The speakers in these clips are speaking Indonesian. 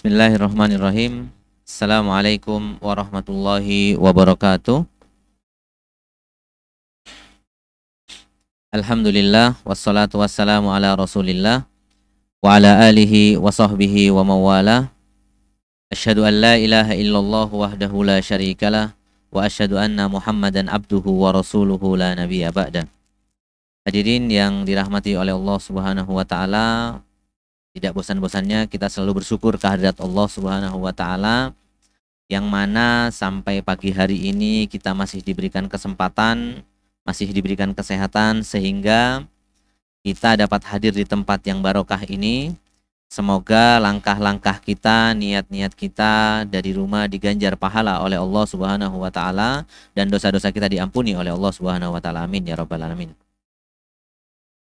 Bismillahirrahmanirrahim. Assalamualaikum warahmatullahi wabarakatuh. Alhamdulillah wassalatu wassalamu ala Rasulillah wa ala alihi wa sahbihi wa mawala. Asyhadu an la ilaha illallah wahdahu la syarikalah wa asyhadu anna Muhammadan abduhu wa rasuluhu la nabiyya ba'da. Hadirin yang dirahmati oleh Allah Subhanahu wa taala, tidak bosan-bosannya kita selalu bersyukur kehadirat Allah Subhanahu wa taala yang mana sampai pagi hari ini kita masih diberikan kesempatan, masih diberikan kesehatan sehingga kita dapat hadir di tempat yang barokah ini. Semoga langkah-langkah kita, niat-niat kita dari rumah diganjar pahala oleh Allah Subhanahu wa taala dan dosa-dosa kita diampuni oleh Allah Subhanahu wa taala. Amin ya rabbal alamin.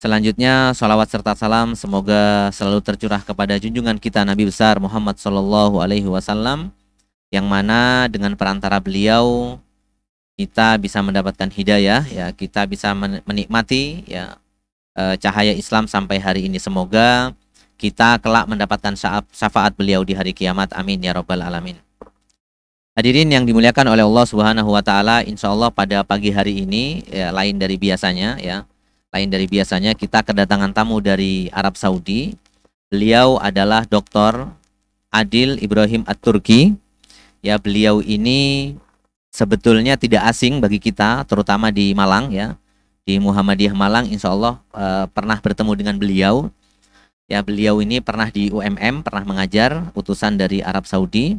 Selanjutnya salawat serta salam semoga selalu tercurah kepada junjungan kita Nabi besar Muhammad Shallallahu Alaihi Wasallam yang mana dengan perantara beliau kita bisa mendapatkan hidayah ya kita bisa menikmati ya eh, cahaya Islam sampai hari ini semoga kita kelak mendapatkan syafaat beliau di hari kiamat amin ya robbal alamin Hadirin yang dimuliakan oleh Allah Subhanahu wa taala insya Allah pada pagi hari ini ya, lain dari biasanya ya lain dari biasanya kita kedatangan tamu dari Arab Saudi. Beliau adalah Dr. Adil Ibrahim At-Turki. Ya, beliau ini sebetulnya tidak asing bagi kita, terutama di Malang ya. Di Muhammadiyah Malang insya Allah eh, pernah bertemu dengan beliau. Ya, beliau ini pernah di UMM, pernah mengajar utusan dari Arab Saudi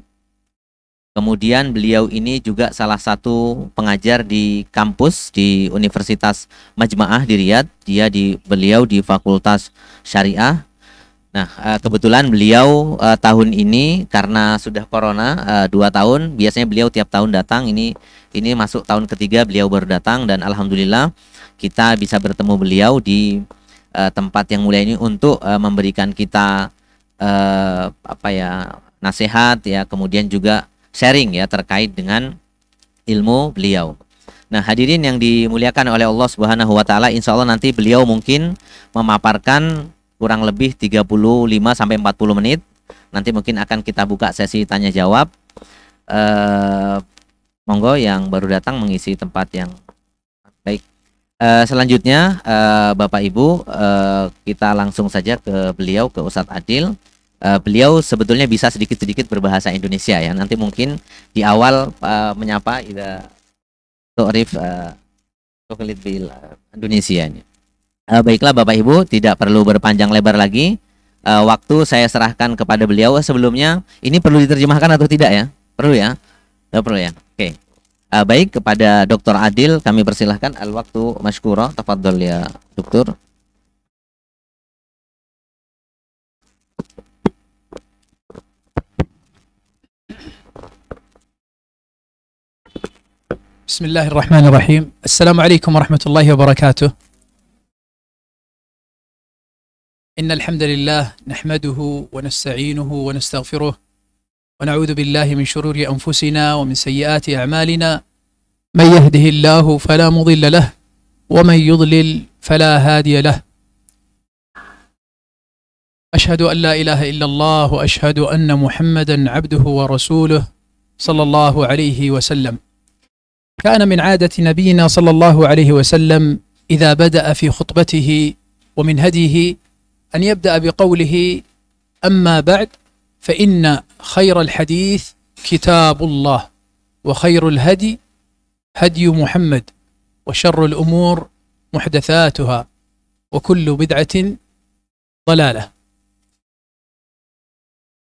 Kemudian beliau ini juga salah satu pengajar di kampus di Universitas Majma'ah di Riyadh. Dia di beliau di Fakultas Syariah. Nah, eh, kebetulan beliau uh, tahun ini karena sudah corona uh, dua tahun, biasanya beliau tiap tahun datang. Ini ini masuk tahun ketiga beliau baru datang dan alhamdulillah kita bisa bertemu beliau di uh, tempat yang mulia ini untuk uh, memberikan kita uh, apa ya nasihat ya, kemudian juga sharing ya terkait dengan ilmu beliau. Nah, hadirin yang dimuliakan oleh Allah Subhanahu wa taala, insya Allah nanti beliau mungkin memaparkan kurang lebih 35 sampai 40 menit. Nanti mungkin akan kita buka sesi tanya jawab. Eh, monggo yang baru datang mengisi tempat yang baik. Eh, selanjutnya eh, Bapak Ibu eh, kita langsung saja ke beliau ke Ustadz Adil uh, beliau sebetulnya bisa sedikit-sedikit berbahasa Indonesia ya. Nanti mungkin di awal uh, menyapa ida Torif eh, Tokelit Bil Indonesia ini. Uh, baiklah Bapak Ibu, tidak perlu berpanjang lebar lagi. Uh, waktu saya serahkan kepada beliau sebelumnya, ini perlu diterjemahkan atau tidak ya? Perlu ya? Tidak perlu ya. Oke. Okay. Uh, baik kepada Dr. Adil kami persilahkan al waktu masykura tafadhol ya dokter. بسم الله الرحمن الرحيم السلام عليكم ورحمة الله وبركاته إن الحمد لله نحمده ونستعينه ونستغفره ونعوذ بالله من شرور أنفسنا ومن سيئات أعمالنا من يهده الله فلا مضل له ومن يضلل فلا هادي له أشهد أن لا إله إلا الله وأشهد أن محمدا عبده ورسوله صلى الله عليه وسلم كان من عادة نبينا صلى الله عليه وسلم إذا بدأ في خطبته ومن هديه أن يبدأ بقوله أما بعد فإن خير الحديث كتاب الله وخير الهدي هدي محمد وشر الأمور محدثاتها وكل بدعة ضلالة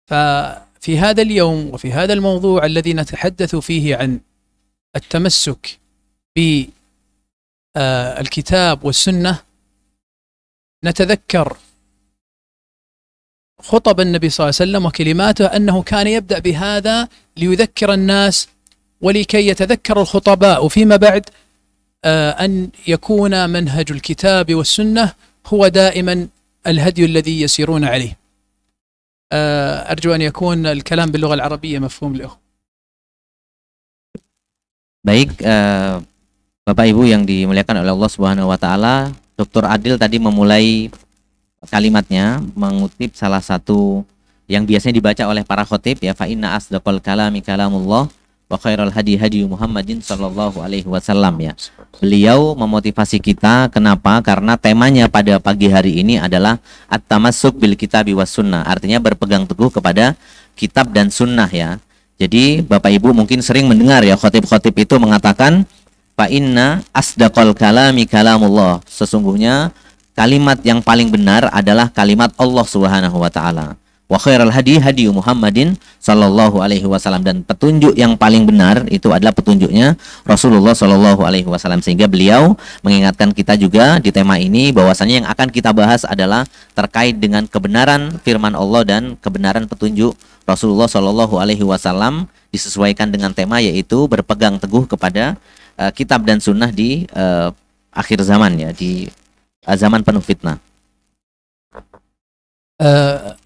ففي هذا اليوم وفي هذا الموضوع الذي نتحدث فيه عن التمسك بالكتاب والسنة نتذكر خطب النبي صلى الله عليه وسلم وكلماته أنه كان يبدأ بهذا ليذكر الناس ولكي يتذكر الخطباء وفيما بعد آه، أن يكون منهج الكتاب والسنة هو دائما الهدي الذي يسيرون عليه آه، أرجو أن يكون الكلام باللغة العربية مفهوم لأخوة Baik, eh, Bapak Ibu yang dimuliakan oleh Allah Subhanahu wa taala, Dr. Adil tadi memulai kalimatnya mengutip salah satu yang biasanya dibaca oleh para khotib ya fa inna asdaqal kalami kalamullah wa khairul hadi hadi Muhammadin sallallahu alaihi wasallam ya. Beliau memotivasi kita kenapa? Karena temanya pada pagi hari ini adalah at-tamassuk bil kitabi was sunnah, artinya berpegang teguh kepada kitab dan sunnah ya jadi Bapak Ibu mungkin sering mendengar ya khotib-khotib itu mengatakan fa inna asdaqal kalami kalamullah. Sesungguhnya kalimat yang paling benar adalah kalimat Allah Subhanahu wa taala wa khairal hadi hadi Muhammadin sallallahu alaihi wasallam dan petunjuk yang paling benar itu adalah petunjuknya Rasulullah sallallahu alaihi wasallam sehingga beliau mengingatkan kita juga di tema ini bahwasanya yang akan kita bahas adalah terkait dengan kebenaran firman Allah dan kebenaran petunjuk Rasulullah sallallahu Alaihi Wasallam disesuaikan dengan tema yaitu berpegang teguh kepada uh, kitab dan sunnah di uh, akhir zaman ya di uh, zaman penuh fitnah. Uh,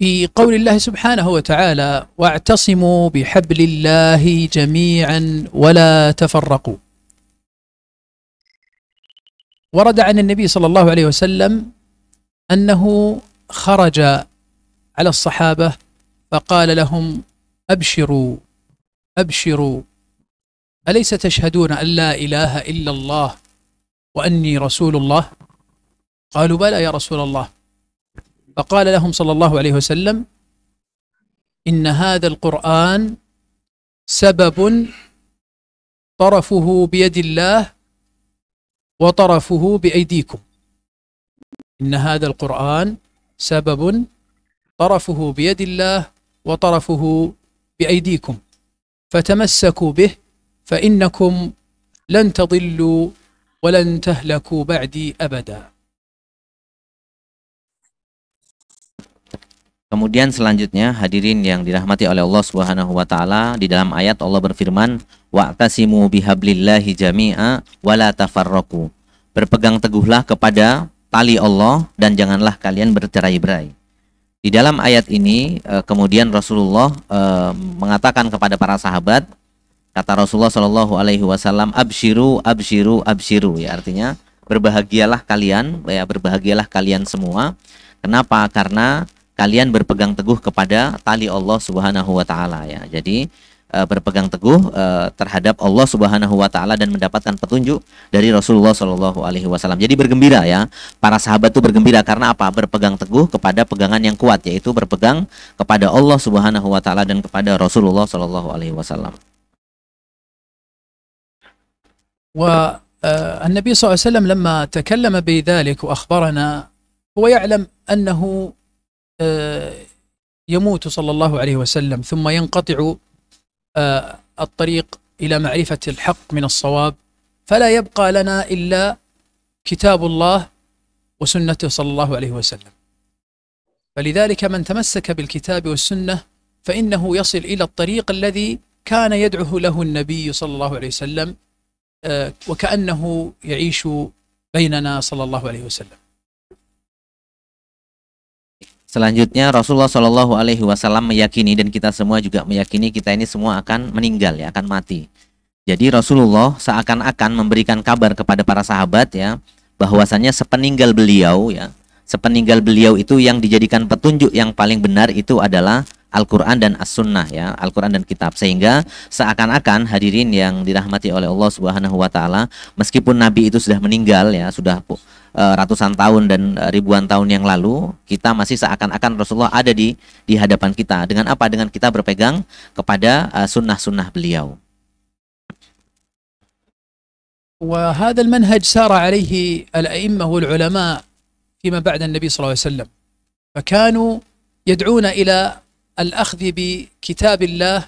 في قول الله سبحانه وتعالى واعتصموا بحبل الله جميعا ولا تفرقوا ورد عن النبي صلى الله عليه وسلم أنه خرج على الصحابة فقال لهم أبشروا أبشروا أليس تشهدون أن لا إله إلا الله وأني رسول الله قالوا بلى يا رسول الله فقال لهم صلى الله عليه وسلم إن هذا القرآن سبب طرفه بيد الله وطرفه بأيديكم إن هذا القرآن سبب طرفه بيد الله وطرفه بأيديكم فتمسكوا به فإنكم لن تضلوا ولن تهلكوا بعدي أبدا Kemudian selanjutnya hadirin yang dirahmati oleh Allah Subhanahu wa taala di dalam ayat Allah berfirman wa'tasimu bihablillahi jami'a wa la tafarraqu. Berpegang teguhlah kepada tali Allah dan janganlah kalian bercerai-berai. Di dalam ayat ini e, kemudian Rasulullah e, mengatakan kepada para sahabat kata Rasulullah Shallallahu alaihi wasallam absyiru absyiru absyiru ya artinya berbahagialah kalian ya berbahagialah kalian semua. Kenapa? Karena kalian berpegang teguh kepada tali Allah Subhanahu wa taala ya. Jadi eh, berpegang teguh eh, terhadap Allah Subhanahu wa taala dan mendapatkan petunjuk dari Rasulullah Shallallahu alaihi wasallam. Jadi bergembira ya. Para sahabat itu bergembira karena apa? Berpegang teguh kepada pegangan yang kuat yaitu berpegang kepada Allah Subhanahu wa taala dan kepada Rasulullah Shallallahu alaihi wasallam. النبي صلى الله عليه وسلم لما تكلم بذلك واخبرنا هو يعلم انه آه، يموت صلى الله عليه وسلم ثم ينقطع آه، الطريق إلى معرفة الحق من الصواب فلا يبقى لنا إلا كتاب الله وسنته صلى الله عليه وسلم فلذلك من تمسك بالكتاب والسنة فإنه يصل إلى الطريق الذي كان يدعه له النبي صلى الله عليه وسلم آه، وكأنه يعيش بيننا صلى الله عليه وسلم Selanjutnya Rasulullah Shallallahu Alaihi Wasallam meyakini dan kita semua juga meyakini kita ini semua akan meninggal ya akan mati. Jadi Rasulullah seakan-akan memberikan kabar kepada para sahabat ya bahwasannya sepeninggal beliau ya sepeninggal beliau itu yang dijadikan petunjuk yang paling benar itu adalah Al-Quran dan As-Sunnah ya Al-Quran dan Kitab sehingga seakan-akan hadirin yang dirahmati oleh Allah Subhanahu Wa Taala meskipun Nabi itu sudah meninggal ya sudah Eh, ratusan tahun dan eh, ribuan tahun yang lalu kita masih seakan-akan Rasulullah ada di di hadapan kita dengan apa dengan kita berpegang kepada eh, sunnah-sunnah beliau. وهذا المنهج سار عليه الأئمة والعلماء فيما بعد النبي صلى الله عليه وسلم فكانوا يدعون إلى الأخذ بكتاب الله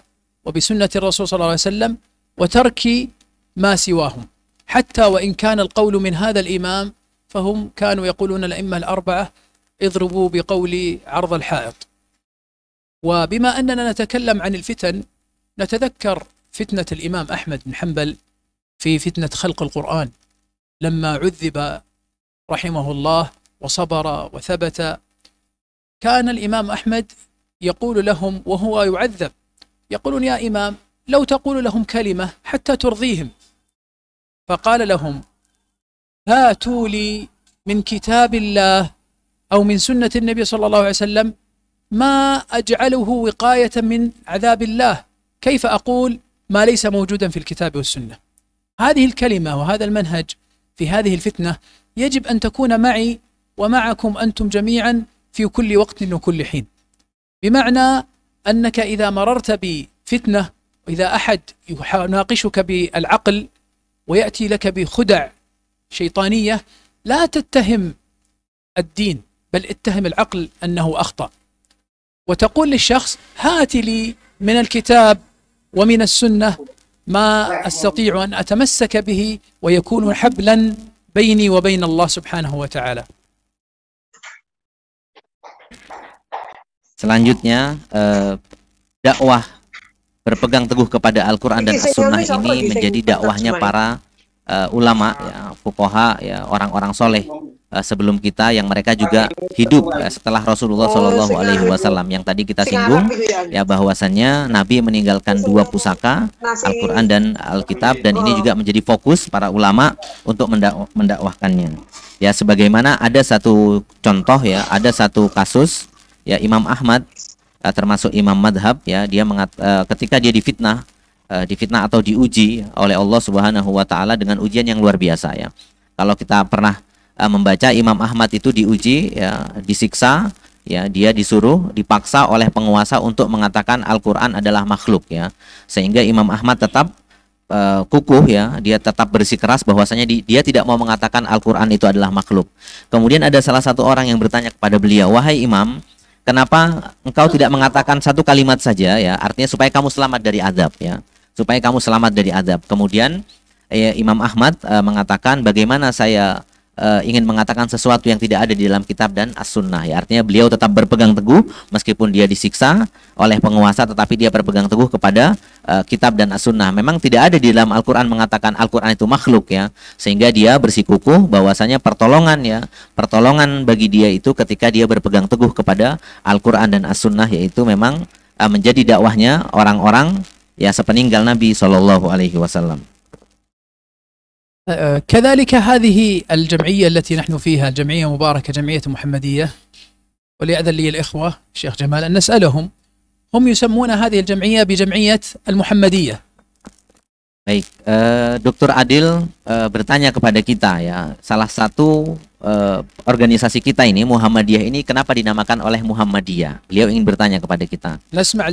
وبسنة الرسول صلى الله عليه وسلم وترك ما سواهم حتى وإن كان القول من هذا الإمام فهم كانوا يقولون الأئمة الأربعة اضربوا بقول عرض الحائط وبما أننا نتكلم عن الفتن نتذكر فتنة الإمام أحمد بن حنبل في فتنة خلق القرآن لما عذب رحمه الله وصبر وثبت كان الإمام أحمد يقول لهم وهو يعذب يقولون يا إمام لو تقول لهم كلمة حتى ترضيهم فقال لهم هاتوا لي من كتاب الله أو من سنة النبي صلى الله عليه وسلم ما أجعله وقاية من عذاب الله كيف أقول ما ليس موجودا في الكتاب والسنة هذه الكلمة وهذا المنهج في هذه الفتنة يجب أن تكون معي ومعكم أنتم جميعا في كل وقت وكل حين بمعنى أنك إذا مررت بفتنة وإذا أحد يناقشك بالعقل ويأتي لك بخدع شيطانية لا تتهم الدين بل اتهم العقل أنه أخطأ وتقول للشخص هات لي من الكتاب ومن السنة ما أستطيع أن أتمسك به ويكون حبلا بيني وبين الله سبحانه وتعالى Selanjutnya, eh, dakwah berpegang teguh kepada Al-Quran dan As-Sunnah ini menjadi dakwahnya para uh, ulama ya fukoha ya orang-orang soleh uh, sebelum kita yang mereka juga hidup ya, setelah Rasulullah oh, Shallallahu Alaihi Wasallam yang tadi kita singgung ya. ya bahwasannya Nabi meninggalkan dua pusaka Al-Quran dan Alkitab dan ini oh. juga menjadi fokus para ulama untuk mendak mendakwahkannya ya sebagaimana ada satu contoh ya ada satu kasus ya Imam Ahmad eh, termasuk Imam Madhab ya dia mengat ketika dia difitnah uh, difitnah atau diuji oleh Allah Subhanahu wa taala dengan ujian yang luar biasa ya. Kalau kita pernah uh, membaca Imam Ahmad itu diuji ya, disiksa ya dia disuruh dipaksa oleh penguasa untuk mengatakan Al-Qur'an adalah makhluk ya. Sehingga Imam Ahmad tetap uh, kukuh ya, dia tetap bersikeras bahwasanya dia tidak mau mengatakan Al-Qur'an itu adalah makhluk. Kemudian ada salah satu orang yang bertanya kepada beliau, "Wahai Imam, kenapa engkau tidak mengatakan satu kalimat saja ya? Artinya supaya kamu selamat dari azab ya." supaya kamu selamat dari adab. Kemudian eh, Imam Ahmad eh, mengatakan bagaimana saya eh, ingin mengatakan sesuatu yang tidak ada di dalam kitab dan as-sunnah. Ya, artinya beliau tetap berpegang teguh meskipun dia disiksa oleh penguasa tetapi dia berpegang teguh kepada eh, kitab dan as-sunnah. Memang tidak ada di dalam Al-Qur'an mengatakan Al-Qur'an itu makhluk ya, sehingga dia bersikukuh bahwasanya pertolongan ya, pertolongan bagi dia itu ketika dia berpegang teguh kepada Al-Qur'an dan as-sunnah yaitu memang eh, menjadi dakwahnya orang-orang ya sepeninggal Nabi Shallallahu Alaihi Wasallam. كذلك هذه الجمعية التي نحن فيها جمعية مباركة جمعية محمدية وليأذن لي الإخوة الشيخ جمال أن نسألهم هم يسمون هذه الجمعية بجمعية المحمدية Baik, uh, Dokter Adil uh, bertanya kepada kita ya, salah satu uh, organisasi kita ini Muhammadiyah ini kenapa dinamakan oleh Muhammadiyah? Beliau ingin bertanya kepada kita.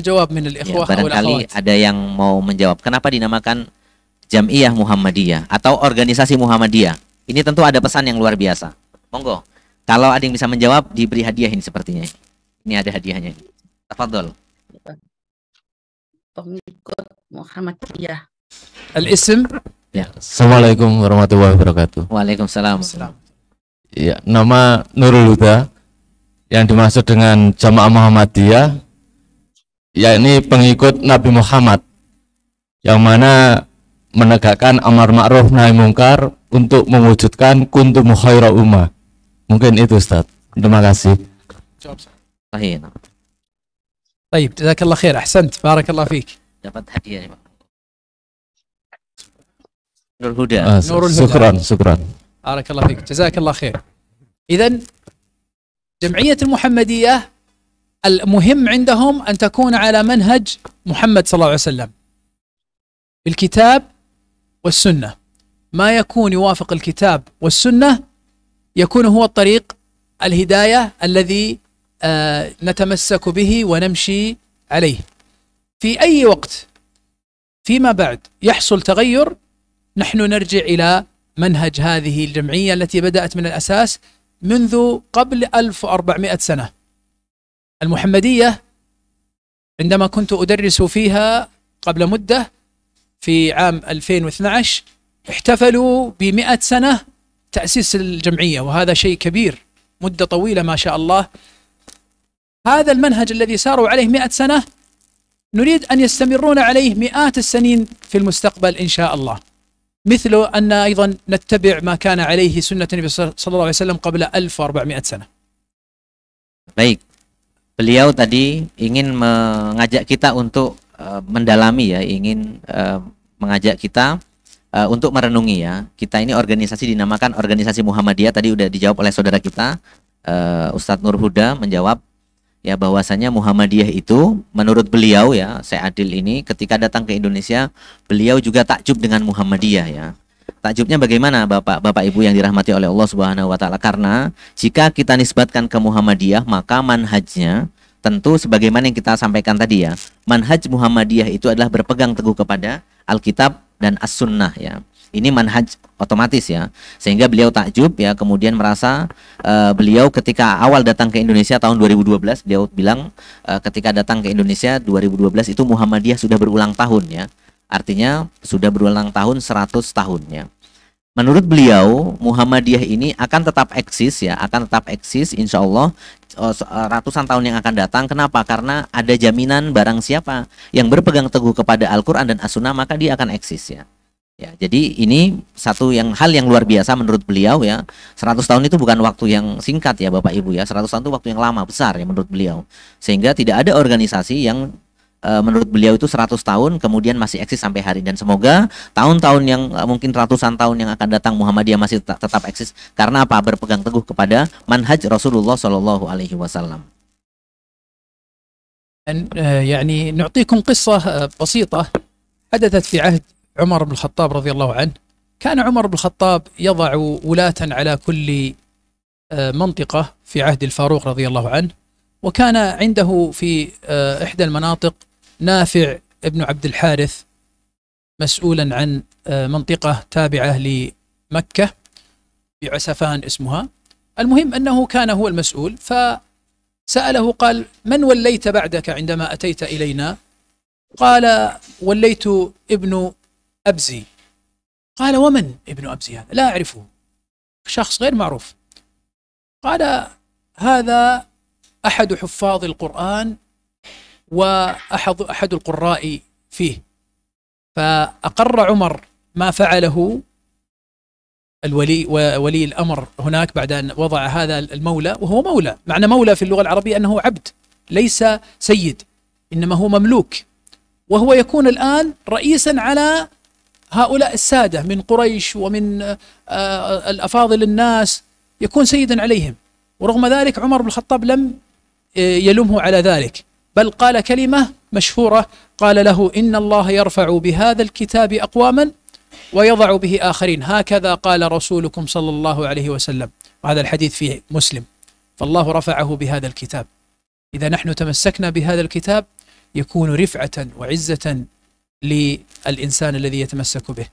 jawab min ya, barangkali ada yang mau menjawab. Kenapa dinamakan Jam'iyah Muhammadiyah atau organisasi Muhammadiyah? Ini tentu ada pesan yang luar biasa. Monggo. Kalau ada yang bisa menjawab diberi hadiah ini sepertinya. Ini ada hadiahnya. Tafadhol. Pengikut Muhammadiyah al Ya. Assalamualaikum warahmatullahi wabarakatuh. Waalaikumsalam. Ya, nama Nurul Huda yang dimaksud dengan jamaah Muhammadiyah ini pengikut Nabi Muhammad yang mana menegakkan amar ma'ruf nahi mungkar untuk mewujudkan kuntum khaira ummah. Mungkin itu Ustaz. Terima kasih. Jawab. Baik, jazakallah khair. Ahsant. Barakallah fiik. Dapat hadiah, Pak. نور الهدى آه، نور الهدى شكرا شكرا بارك الله فيك جزاك الله خير اذا جمعيه المحمديه المهم عندهم ان تكون على منهج محمد صلى الله عليه وسلم بالكتاب والسنه ما يكون يوافق الكتاب والسنه يكون هو الطريق الهدايه الذي آه نتمسك به ونمشي عليه في اي وقت فيما بعد يحصل تغير نحن نرجع إلى منهج هذه الجمعية التي بدأت من الأساس منذ قبل 1400 سنة المحمدية عندما كنت أدرس فيها قبل مدة في عام 2012 احتفلوا بمئة سنة تأسيس الجمعية وهذا شيء كبير مدة طويلة ما شاء الله هذا المنهج الذي ساروا عليه مئة سنة نريد أن يستمرون عليه مئات السنين في المستقبل إن شاء الله مثل أن أيضا نتبع ما كان عليه سنة النبي صلى الله عليه وسلم قبل 1400 سنة Baik, beliau tadi ingin mengajak kita untuk uh, mendalami ya, ingin uh, mengajak kita uh, untuk merenungi ya. Kita ini organisasi dinamakan organisasi Muhammadiyah tadi udah dijawab oleh saudara kita uh, Ustadz Nur Huda menjawab ya bahwasanya Muhammadiyah itu menurut beliau ya saya adil ini ketika datang ke Indonesia beliau juga takjub dengan Muhammadiyah ya takjubnya bagaimana Bapak Bapak Ibu yang dirahmati oleh Allah Subhanahu wa taala karena jika kita nisbatkan ke Muhammadiyah maka manhajnya tentu sebagaimana yang kita sampaikan tadi ya manhaj Muhammadiyah itu adalah berpegang teguh kepada Alkitab dan As-Sunnah ya ini manhaj otomatis ya. Sehingga beliau takjub ya, kemudian merasa uh, beliau ketika awal datang ke Indonesia tahun 2012, beliau bilang uh, ketika datang ke Indonesia 2012 itu Muhammadiyah sudah berulang tahun ya. Artinya sudah berulang tahun 100 tahun ya. Menurut beliau, Muhammadiyah ini akan tetap eksis ya, akan tetap eksis insya Allah eh, ratusan tahun yang akan datang. Kenapa? Karena ada jaminan barang siapa yang berpegang teguh kepada Al-Quran dan As-Sunnah maka dia akan eksis ya. Ya, jadi ini satu yang hal yang luar biasa menurut beliau ya. 100 tahun itu bukan waktu yang singkat ya Bapak Ibu ya. 100 tahun itu waktu yang lama besar ya menurut beliau. Sehingga tidak ada organisasi yang e, menurut beliau itu 100 tahun kemudian masih eksis sampai hari dan semoga tahun-tahun yang e, mungkin ratusan tahun yang akan datang Muhammadiyah masih tetap eksis karena apa? berpegang teguh kepada manhaj Rasulullah Shallallahu alaihi wasallam. يعني نعطيكم قصة بسيطة حدثت في عهد عمر بن الخطاب رضي الله عنه كان عمر بن الخطاب يضع ولاة على كل آه، منطقة في عهد الفاروق رضي الله عنه وكان عنده في آه، إحدى المناطق نافع ابن عبد الحارث مسؤولا عن آه، منطقة تابعة لمكة بعسفان اسمها المهم أنه كان هو المسؤول فسأله قال من وليت بعدك عندما أتيت إلينا قال وليت ابن أبزي قال ومن ابن أبزي هذا لا أعرفه شخص غير معروف قال هذا أحد حفاظ القرآن وأحد أحد القراء فيه فأقر عمر ما فعله الولي وولي الأمر هناك بعد أن وضع هذا المولى وهو مولى معنى مولى في اللغة العربية أنه عبد ليس سيد إنما هو مملوك وهو يكون الآن رئيسا على هؤلاء السادة من قريش ومن آه، آه، الأفاضل الناس يكون سيدا عليهم ورغم ذلك عمر بن الخطاب لم آه، يلمه على ذلك بل قال كلمة مشهورة قال له إن الله يرفع بهذا الكتاب أقواما ويضع به آخرين هكذا قال رسولكم صلى الله عليه وسلم وهذا الحديث فيه مسلم فالله رفعه بهذا الكتاب إذا نحن تمسكنا بهذا الكتاب يكون رفعة وعزة للإنسان الذي يتمسك به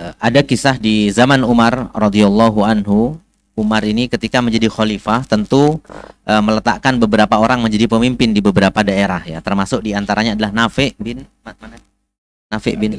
ada kisah di zaman Umar radhiyallahu anhu. Umar ini ketika menjadi khalifah tentu e, meletakkan beberapa orang menjadi pemimpin di beberapa daerah ya, termasuk di antaranya adalah Nafi bin mana? Nafi bin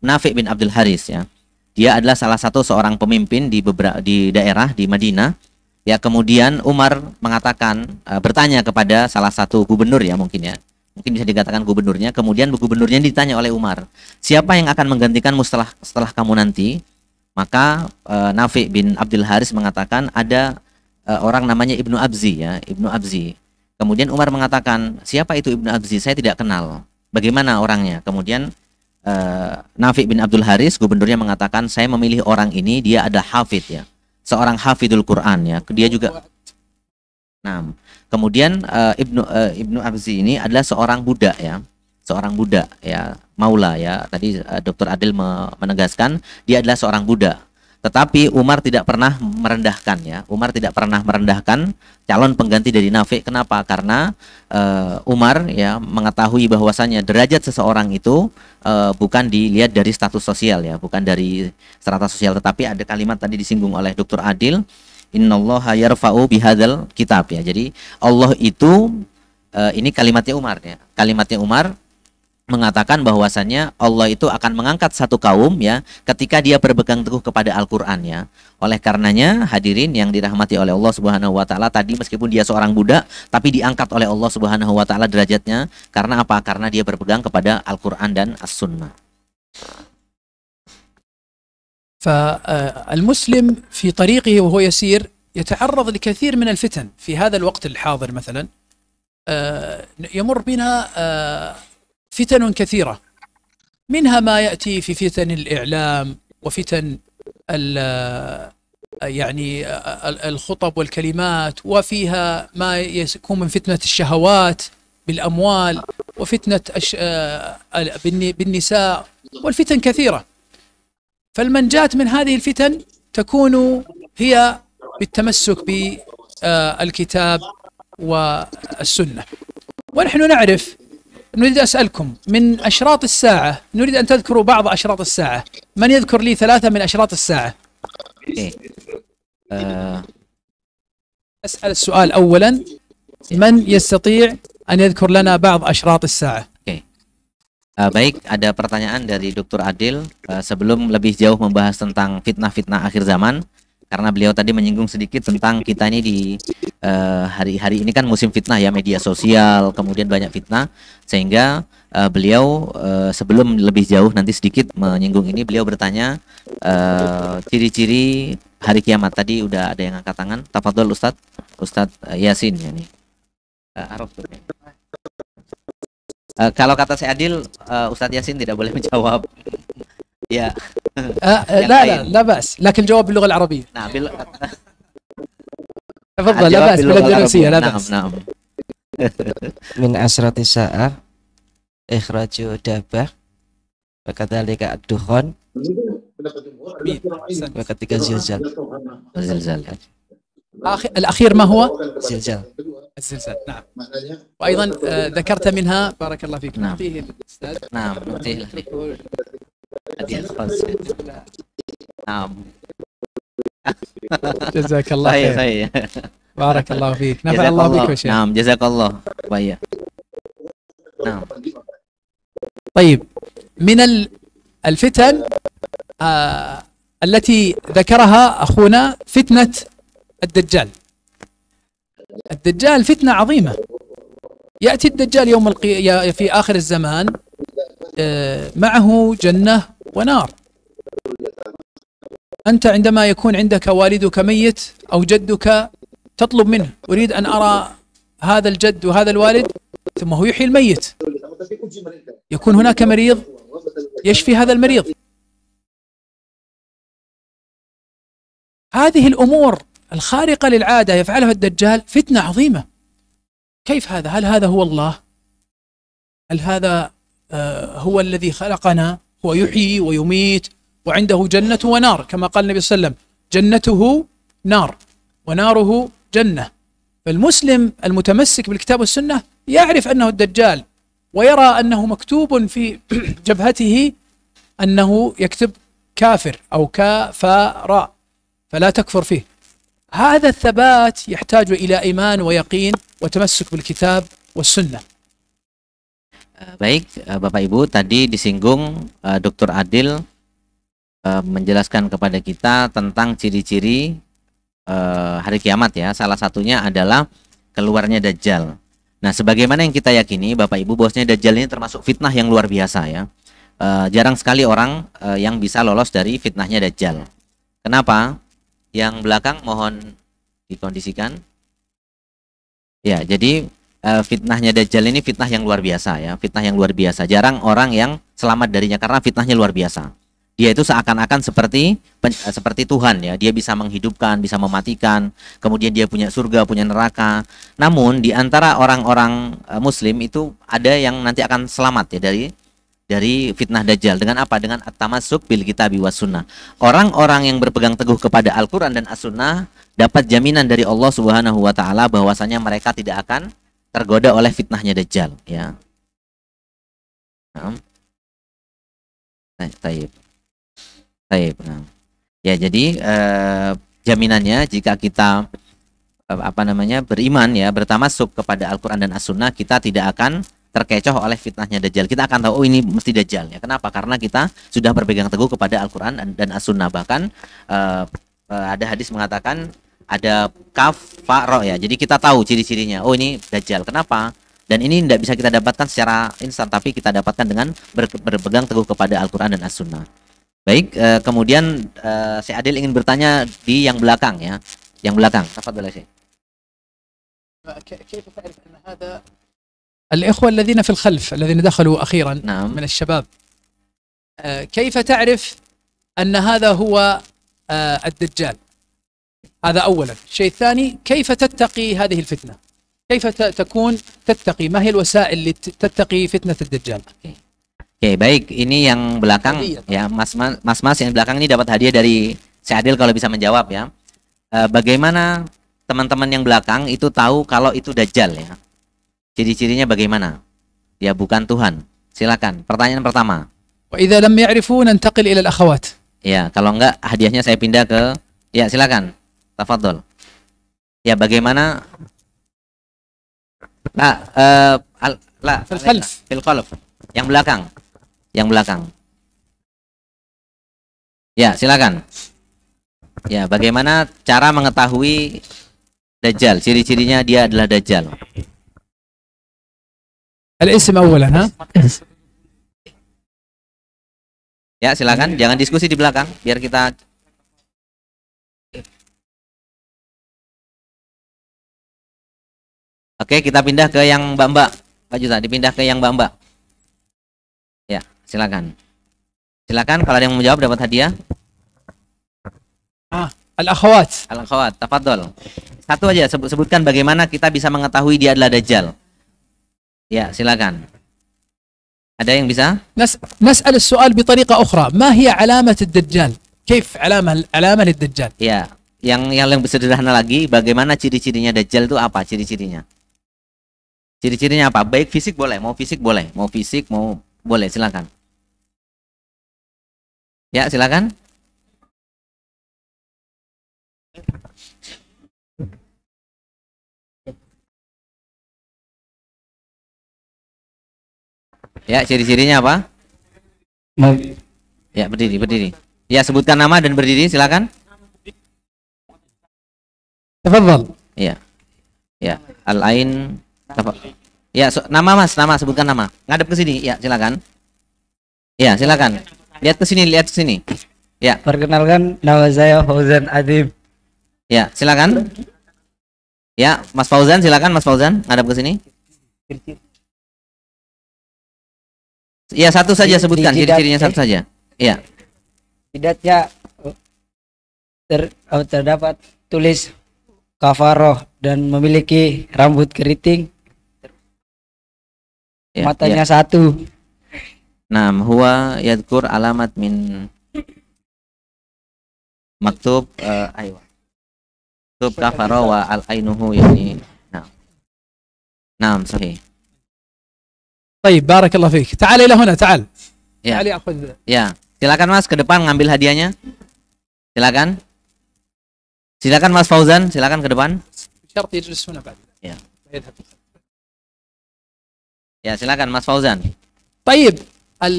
Nafi bin Abdul Haris ya. Dia adalah salah satu seorang pemimpin di beberapa di daerah di Madinah. Ya, kemudian Umar mengatakan e, bertanya kepada salah satu gubernur ya mungkin ya mungkin bisa dikatakan gubernurnya. Kemudian gubernurnya ditanya oleh Umar, siapa yang akan menggantikan setelah setelah kamu nanti? Maka e, Nafi bin Abdul Haris mengatakan ada e, orang namanya Ibnu Abzi ya, Ibnu Abzi. Kemudian Umar mengatakan, siapa itu Ibnu Abzi? Saya tidak kenal. Bagaimana orangnya? Kemudian e, Nafi bin Abdul Haris gubernurnya mengatakan, saya memilih orang ini, dia ada hafid ya. Seorang hafidul Quran ya. Dia juga Nah, Kemudian uh, Ibnu uh, Ibnu Abzi ini adalah seorang Buddha ya, seorang Buddha ya, Maula ya. Tadi uh, eh, Dr. Adil menegaskan dia adalah seorang Buddha. Tetapi Umar tidak pernah merendahkan ya. Umar tidak pernah merendahkan calon pengganti dari Nafi. Kenapa? Karena uh, Umar ya mengetahui bahwasannya derajat seseorang itu uh, bukan dilihat dari status sosial ya, bukan dari strata sosial, tetapi ada kalimat tadi disinggung oleh Dr. Adil innallaha yarfa'u bihadzal kitab ya. Jadi Allah itu uh, ini kalimatnya Umar ya. Kalimatnya Umar mengatakan bahwasannya Allah itu akan mengangkat satu kaum ya ketika dia berpegang teguh kepada Al-Qur'an ya. Oleh karenanya hadirin yang dirahmati oleh Allah Subhanahu wa taala tadi meskipun dia seorang budak tapi diangkat oleh Allah Subhanahu wa taala derajatnya karena apa? Karena dia berpegang kepada Al-Qur'an dan As-Sunnah. فالمسلم في طريقه وهو يسير يتعرض لكثير من الفتن في هذا الوقت الحاضر مثلا آه، يمر بنا آه، فتن كثيره منها ما ياتي في فتن الاعلام وفتن آه، يعني الخطب والكلمات وفيها ما يكون من فتنه الشهوات بالاموال وفتنه بالنساء والفتن كثيره فالمنجاة من هذه الفتن تكون هي بالتمسك بالكتاب والسنة ونحن نعرف نريد أسألكم من أشراط الساعة نريد أن تذكروا بعض أشراط الساعة من يذكر لي ثلاثة من أشراط الساعة أسأل السؤال أولا من يستطيع أن يذكر لنا بعض أشراط الساعة Uh, baik, ada pertanyaan dari Dr. Adil uh, sebelum lebih jauh membahas tentang fitnah-fitnah akhir zaman karena beliau tadi menyinggung sedikit tentang kita ini di eh, hari-hari uh, ini kan musim fitnah ya media sosial kemudian banyak fitnah sehingga uh, beliau uh, sebelum lebih jauh nanti sedikit menyinggung ini beliau bertanya ciri-ciri uh, hari kiamat tadi udah ada yang angkat tangan tafadhol Ustadz Ustadz Yasin ya nih uh, Arab Eh, kalau kata saya adil, uh, Ustadz Yasin tidak boleh menjawab. ya. Tidak, eh, tidak bas. Lakin jawab bahasa Arab. Nah, bil. Ah, Tafadhal, bas. Bahasa Indonesia, bas. Naam, naam. Min asrati sa'ah ikhraju dabah wa kadzalika ad-dukhon. Wa ketika zilzal. Zilzal. Ya. الأخير ما هو؟ الزلزال الزلزال نعم وأيضا آه، ذكرت منها بارك الله فيك نعم نعطيه الأستاذ نعم نعطيه نعم جزاك الله طيب، خير طيب. بارك الله فيك نفع الله بك وشيخ نعم جزاك الله خير طيب. نعم طيب من الفتن آه التي ذكرها اخونا فتنه الدجال الدجال فتنة عظيمة يأتي الدجال يوم القي... في آخر الزمان آه، معه جنة ونار أنت عندما يكون عندك والدك ميت أو جدك تطلب منه أريد أن أرى هذا الجد وهذا الوالد ثم هو يحيي الميت يكون هناك مريض يشفي هذا المريض هذه الأمور الخارقة للعادة يفعلها الدجال فتنة عظيمة كيف هذا؟ هل هذا هو الله؟ هل هذا آه، هو الذي خلقنا هو يحيي ويميت وعنده جنة ونار كما قال النبي صلى الله عليه وسلم جنته نار وناره جنة فالمسلم المتمسك بالكتاب والسنة يعرف أنه الدجال ويرى أنه مكتوب في جبهته أنه يكتب كافر أو كافر فلا تكفر فيه هذا الثبات يحتاج إلى إيمان ويقين وتمسك بالكتاب والسنة Baik, eh, Bapak Ibu, tadi disinggung eh, Dr. Adil eh, menjelaskan kepada kita tentang ciri-ciri hari kiamat ya. Salah satunya adalah keluarnya Dajjal. Nah, sebagaimana yang kita yakini, Bapak Ibu, bahwasanya Dajjal ini termasuk fitnah yang luar biasa ya. jarang sekali orang yang bisa lolos dari fitnahnya Dajjal. Kenapa? yang belakang mohon dikondisikan. Ya, jadi eh, fitnahnya Dajjal ini fitnah yang luar biasa ya, fitnah yang luar biasa. Jarang orang yang selamat darinya karena fitnahnya luar biasa. Dia itu seakan-akan seperti eh, seperti Tuhan ya, dia bisa menghidupkan, bisa mematikan, kemudian dia punya surga, punya neraka. Namun di antara orang-orang eh, Muslim itu ada yang nanti akan selamat ya dari dari fitnah dajjal dengan apa dengan at-tamasuk bil kitab wa sunnah orang-orang yang berpegang teguh kepada Al-Qur'an dan As-Sunnah dapat jaminan dari Allah Subhanahu wa taala bahwasanya mereka tidak akan tergoda oleh fitnahnya dajjal ya nah, taib taib nah. ya jadi eh, jaminannya jika kita eh, apa namanya beriman ya bertamasuk kepada Al-Qur'an dan As-Sunnah kita tidak akan terkecoh oleh fitnahnya Dajjal. Kita akan tahu oh ini mesti Dajjal ya. Kenapa? Karena kita sudah berpegang teguh kepada Al-Qur'an dan As-Sunnah. Bahkan uh, uh, ada hadis mengatakan ada kafaro ya. Jadi kita tahu ciri-cirinya. Oh ini Dajjal. Kenapa? Dan ini tidak bisa kita dapatkan secara instan tapi kita dapatkan dengan ber berpegang teguh kepada Al-Qur'an dan As-Sunnah. Baik, uh, kemudian uh, saya Adil ingin bertanya di yang belakang ya. Yang belakang, tafadhol boleh sih الإخوة الذين في الخلف الذين دخلوا أخيرا نعم. من الشباب كيف تعرف أن هذا هو الدجال هذا أولا الشيء الثاني كيف تتقي هذه الفتنة كيف تكون تتقي ما هي الوسائل اللي تتقي فتنة الدجال Oke, okay, baik. Ini yang belakang ya, Mas Mas Mas yang belakang ini dapat hadiah dari Si Adil kalau bisa menjawab ya. E, bagaimana teman-teman yang belakang itu tahu kalau itu dajjal ya? Ciri-cirinya bagaimana? Dia ya, bukan Tuhan. Silakan. Pertanyaan pertama. وإذا لم يعرفوا ننتقل إلى الأخوات. Ya, kalau enggak hadiahnya saya pindah ke ya silakan. Tafadhol. Ya, bagaimana Nah, uh, al, la, Yang belakang. Yang belakang. Ya, silakan. Ya, bagaimana cara mengetahui Dajjal? Ciri-cirinya dia adalah Dajjal. الاسم اولا ها Ya, silakan. Jangan diskusi di belakang, biar kita Oke, kita pindah ke yang Mbak-mbak. Pak Juta, dipindah ke yang Mbak-mbak. Ya, silakan. Silakan kalau ada yang mau jawab dapat hadiah. Ah, al-akhwat. Al-akhwat, tafadhol. Satu aja sebutkan bagaimana kita bisa mengetahui dia adalah dajjal. Ya, silakan. Ada yang bisa? Nas nas'al soal بطريقة أخرى. ما هي علامة الدجال? كيف alamah علامة dajjal Ya, yang yang lebih sederhana lagi, bagaimana ciri-cirinya dajjal itu apa ciri-cirinya? Ciri-cirinya apa? Baik fisik boleh, mau fisik boleh, mau fisik mau boleh, silakan. Ya, silakan. Ya, ciri-cirinya apa? ya, berdiri, berdiri. Ya, sebutkan nama dan berdiri, silakan. Tafadhol. Ya. Ya, Al-Ain Ya, so, nama Mas, nama sebutkan nama. Ngadep ke sini, ya, silakan. Ya, silakan. Lihat ke sini, lihat ke sini. Ya. Perkenalkan nama saya Fauzan Adib. Ya, silakan. Ya, Mas Fauzan, silakan Mas Fauzan, ngadep ke sini. Ya satu saja di, sebutkan ciri-cirinya satu saja. Iya. Tidaknya ter, eh, terdapat tulis kafaroh dan memiliki rambut keriting. Ya, Matanya ya. satu. Nam huwa yadkur alamat min maktub uh, eh, aywa. Maktub kafaro wa al ainuhu yani. Nam. Nam sahih. Baik, بارك الله فيك Ta'ala ila huna, ta'al. Ya. Ali akhud. يا ya. Silakan Mas ke depan ngambil hadiahnya. Silakan. Silakan Mas Fauzan, silakan ke depan. شرط يجلس هنا بعد Ya. يا ya, silakan Mas Fauzan. Baik. Al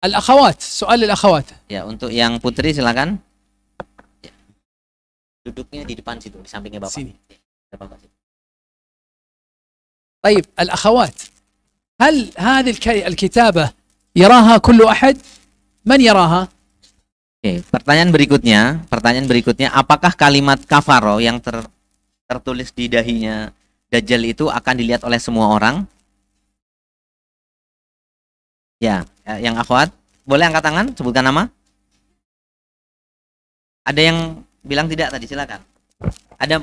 al سؤال soal يا Ya, untuk yang putri silakan. Ya. Duduknya di depan situ, di sampingnya Bapak. Sini. Bapak situ. Baik, al هل هذه الكتابة يراها كل أحد؟ من يراها؟ Okay. pertanyaan berikutnya, pertanyaan berikutnya, apakah kalimat kafaro yang ter, tertulis di dahinya Dajjal itu akan dilihat oleh semua orang? Ya, ya yang akhwat, boleh angkat tangan, sebutkan nama. Ada yang bilang tidak tadi, silakan. Ada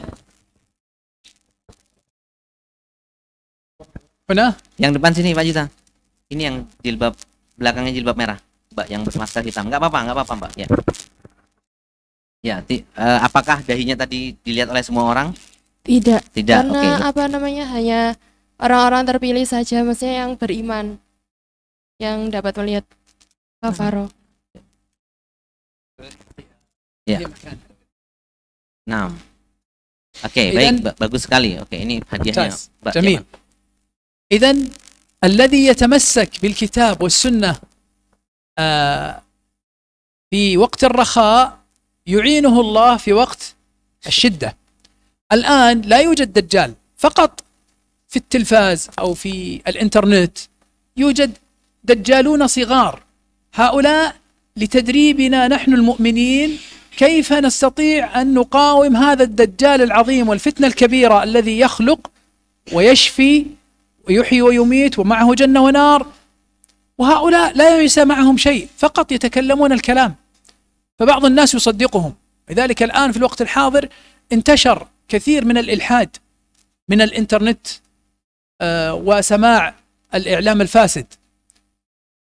Mana? Yang depan sini Pak Juta. Ini yang jilbab belakangnya jilbab merah. Mbak yang bermasker hitam. Enggak apa-apa, enggak apa-apa, Mbak. Ya. Ya, ti, uh, apakah dahinya tadi dilihat oleh semua orang? Tidak. Tidak. Karena okay. apa namanya? Hanya orang-orang terpilih saja maksudnya yang beriman yang dapat melihat Pak Faro. Ya. Enam. Oke, okay, baik, ba bagus sekali. Oke, okay, ini hadiahnya, Mbak. Ya, إذا الذي يتمسك بالكتاب والسنة آه، في وقت الرخاء يعينه الله في وقت الشدة الآن لا يوجد دجال فقط في التلفاز أو في الإنترنت يوجد دجالون صغار هؤلاء لتدريبنا نحن المؤمنين كيف نستطيع أن نقاوم هذا الدجال العظيم والفتنة الكبيرة الذي يخلق ويشفي ويحيي ويميت ومعه جنة ونار وهؤلاء لا ينسى معهم شيء فقط يتكلمون الكلام فبعض الناس يصدقهم لذلك الآن في الوقت الحاضر انتشر كثير من الإلحاد من الإنترنت آه، وسماع الإعلام الفاسد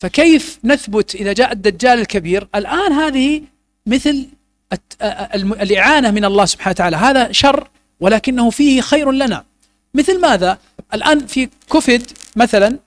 فكيف نثبت إذا جاء الدجال الكبير الآن هذه مثل آه، آه، الإعانة من الله سبحانه وتعالى هذا شر ولكنه فيه خير لنا مثل ماذا؟ الآن في كوفيد مثلا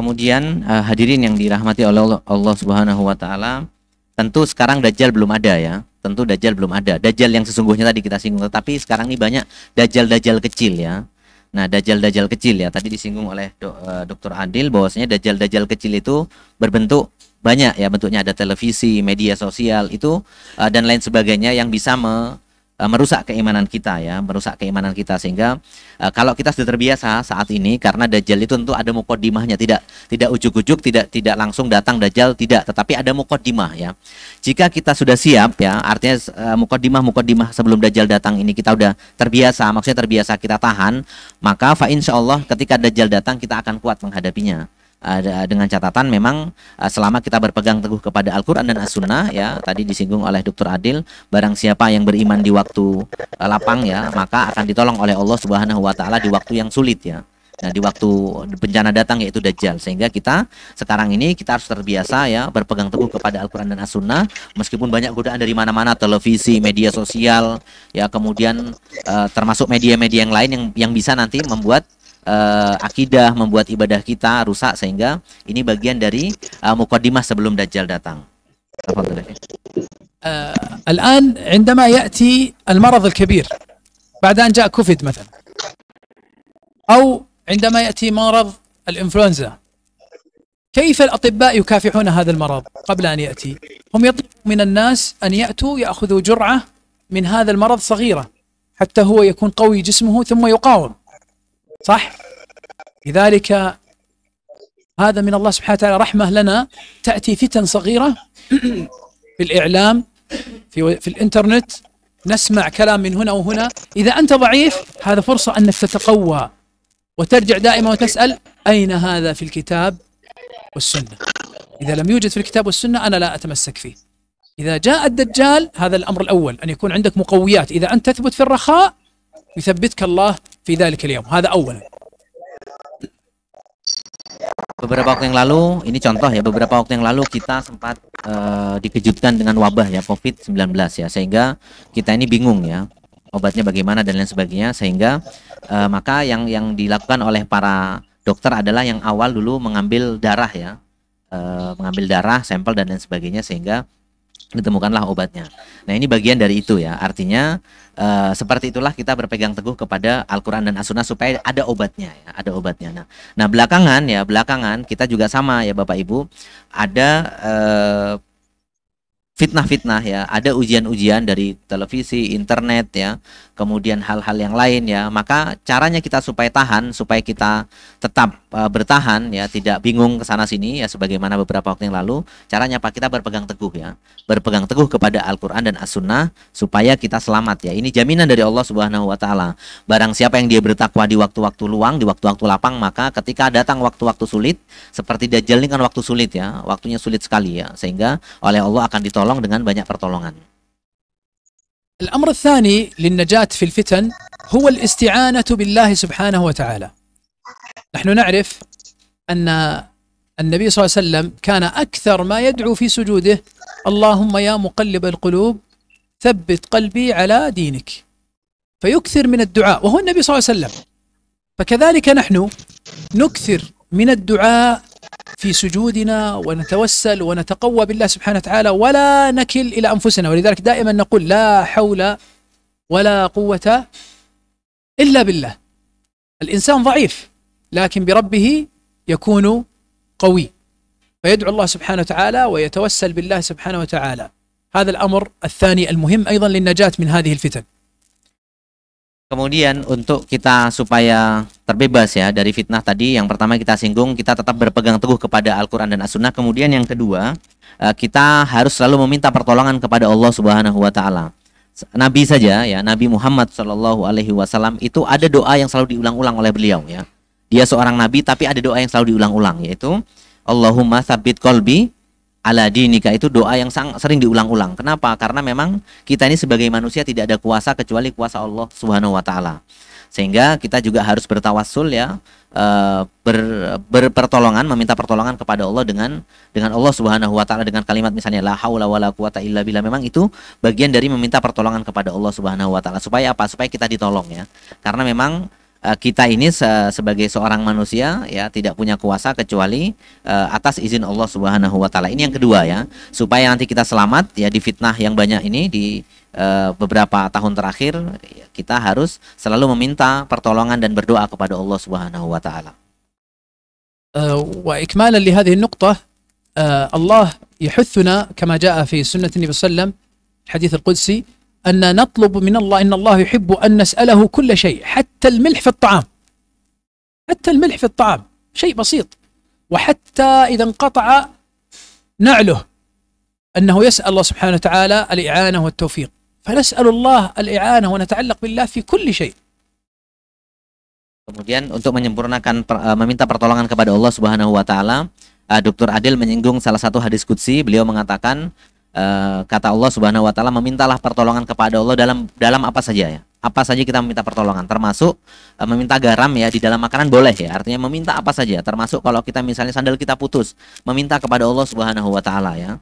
Kemudian uh, hadirin yang dirahmati oleh Allah Subhanahu wa taala, tentu sekarang dajjal belum ada ya. Tentu dajjal belum ada. Dajjal yang sesungguhnya tadi kita singgung, tetapi sekarang ini banyak dajjal-dajjal kecil ya. Nah, dajjal-dajjal kecil ya. Tadi disinggung oleh do, uh, eh, Dr. Adil bahwasanya dajjal-dajjal kecil itu berbentuk banyak ya bentuknya ada televisi, media sosial itu uh, dan lain sebagainya yang bisa me Eh, merusak keimanan kita ya, merusak keimanan kita sehingga e, kalau kita sudah terbiasa saat ini karena dajjal itu tentu ada mukodimahnya tidak tidak ujuk-ujuk tidak tidak langsung datang dajjal tidak tetapi ada mukodimah ya. Jika kita sudah siap ya, artinya e, eh, mukodimah mukodimah sebelum dajjal datang ini kita sudah terbiasa, maksudnya terbiasa kita tahan, maka fa insyaallah ketika dajjal datang kita akan kuat menghadapinya dengan catatan memang eh, selama kita berpegang teguh kepada Al-Qur'an dan As-Sunnah ya tadi disinggung oleh Dr. Adil barang siapa yang beriman di waktu eh, lapang ya maka akan ditolong oleh Allah Subhanahu wa taala di waktu yang sulit ya. Nah, di waktu bencana datang yaitu Dajjal sehingga kita sekarang ini kita harus terbiasa ya berpegang teguh kepada Al-Qur'an dan As-Sunnah meskipun banyak godaan dari mana-mana televisi, media sosial ya kemudian eh, termasuk media-media yang lain yang yang bisa nanti membuat uh, akidah, membuat ibadah kita rusak sehingga ini bagian dari uh, mukadimah sebelum Dajjal datang. آه الآن عندما يأتي المرض الكبير بعد أن جاء كوفيد مثلا أو عندما يأتي مرض الإنفلونزا كيف الأطباء يكافحون هذا المرض قبل أن يأتي هم يطلبون من الناس أن يأتوا يأخذوا جرعة من هذا المرض صغيرة حتى هو يكون قوي جسمه ثم يقاوم صح لذلك هذا من الله سبحانه وتعالى رحمة لنا تأتي فتن صغيرة في الإعلام في, في الإنترنت نسمع كلام من هنا وهنا إذا أنت ضعيف هذا فرصة أنك تتقوى وترجع دائما وتسأل أين هذا في الكتاب والسنة إذا لم يوجد في الكتاب والسنة أنا لا أتمسك فيه إذا جاء الدجال هذا الأمر الأول أن يكون عندك مقويات إذا أنت تثبت في الرخاء يثبتك الله في ذلك اليوم هذا اولا beberapa waktu yang lalu ini contoh ya beberapa waktu yang lalu kita sempat uh, dikejutkan dengan wabah ya COVID-19 ya sehingga kita ini bingung ya obatnya bagaimana dan lain sebagainya sehingga uh, maka yang yang dilakukan oleh para dokter adalah yang awal dulu mengambil darah ya uh, mengambil darah sampel dan lain sebagainya sehingga ditemukanlah obatnya. Nah ini bagian dari itu ya, artinya e, seperti itulah kita berpegang teguh kepada Al-Quran dan As-Sunnah supaya ada obatnya, ya, ada obatnya. Nah, nah belakangan ya belakangan kita juga sama ya Bapak Ibu ada uh, fitnah-fitnah ya, ada ujian-ujian dari televisi, internet ya, kemudian hal-hal yang lain ya maka caranya kita supaya tahan supaya kita tetap uh, bertahan ya tidak bingung ke sana sini ya sebagaimana beberapa waktu yang lalu caranya apa kita berpegang teguh ya berpegang teguh kepada Al-Qur'an dan As-Sunnah supaya kita selamat ya ini jaminan dari Allah Subhanahu wa taala barang siapa yang dia bertakwa di waktu-waktu luang di waktu-waktu lapang maka ketika datang waktu-waktu sulit seperti dia ini kan waktu sulit ya waktunya sulit sekali ya sehingga oleh Allah akan ditolong dengan banyak pertolongan الأمر الثاني للنجاة في الفتن هو الاستعانة بالله سبحانه وتعالى نحن نعرف أن النبي صلى الله عليه وسلم كان أكثر ما يدعو في سجوده اللهم يا مقلب القلوب ثبت قلبي على دينك فيكثر من الدعاء وهو النبي صلى الله عليه وسلم فكذلك نحن نكثر من الدعاء في سجودنا ونتوسل ونتقوى بالله سبحانه وتعالى ولا نكل إلى أنفسنا ولذلك دائما نقول لا حول ولا قوة إلا بالله الإنسان ضعيف لكن بربه يكون قوي فيدعو الله سبحانه وتعالى ويتوسل بالله سبحانه وتعالى هذا الأمر الثاني المهم أيضا للنجاة من هذه الفتن Kemudian untuk kita supaya terbebas ya dari fitnah tadi. Yang pertama kita singgung, kita tetap berpegang teguh kepada Al-Qur'an dan As-Sunnah. Kemudian yang kedua, eh, kita harus selalu meminta pertolongan kepada Allah Subhanahu wa taala. Nabi saja ya, Nabi Muhammad Shallallahu alaihi wasallam itu ada doa yang selalu diulang-ulang oleh beliau ya. Dia seorang nabi tapi ada doa yang selalu diulang-ulang yaitu Allahumma tsabbit qalbi ala dinika itu doa yang sang, sering diulang-ulang. Kenapa? Karena memang kita ini sebagai manusia tidak ada kuasa kecuali kuasa Allah Subhanahu wa taala sehingga kita juga harus bertawasul ya eh, ber, berpertolongan meminta pertolongan kepada Allah dengan dengan Allah Subhanahu wa taala dengan kalimat misalnya la haula wala quwata illa billah memang itu bagian dari meminta pertolongan kepada Allah Subhanahu wa taala supaya apa supaya kita ditolong ya karena memang Eh, kita ini se sebagai seorang manusia ya tidak punya kuasa kecuali uh, atas izin Allah Subhanahu wa taala. Ini yang kedua ya. Supaya nanti kita selamat ya di fitnah yang banyak ini di uh, beberapa tahun terakhir kita harus selalu meminta pertolongan dan berdoa kepada Allah Subhanahu wa taala. وإكمالا لهذه النقطة الله يحثنا كما جاء في سنة النبي صلى الله عليه وسلم الحديث القدسي أن نطلب من الله إن الله يحب أن نسأله كل شيء حتى حتى الملح في الطعام حتى الملح في الطعام شيء بسيط وحتى إذا انقطع نعله أنه يسأل الله سبحانه وتعالى الإعانة والتوفيق فنسأل الله الإعانة ونتعلق بالله في كل شيء Kemudian untuk menyempurnakan per, uh, meminta pertolongan kepada Allah Subhanahu wa taala, uh, Dr. Adil menyinggung salah satu hadis qudsi, beliau mengatakan Eh, kata Allah Subhanahu wa taala memintalah pertolongan kepada Allah dalam dalam apa saja ya. Apa saja kita meminta pertolongan termasuk uh, meminta garam ya di dalam makanan boleh ya. Artinya meminta apa saja termasuk kalau kita misalnya sandal kita putus, meminta kepada Allah Subhanahu wa taala ya.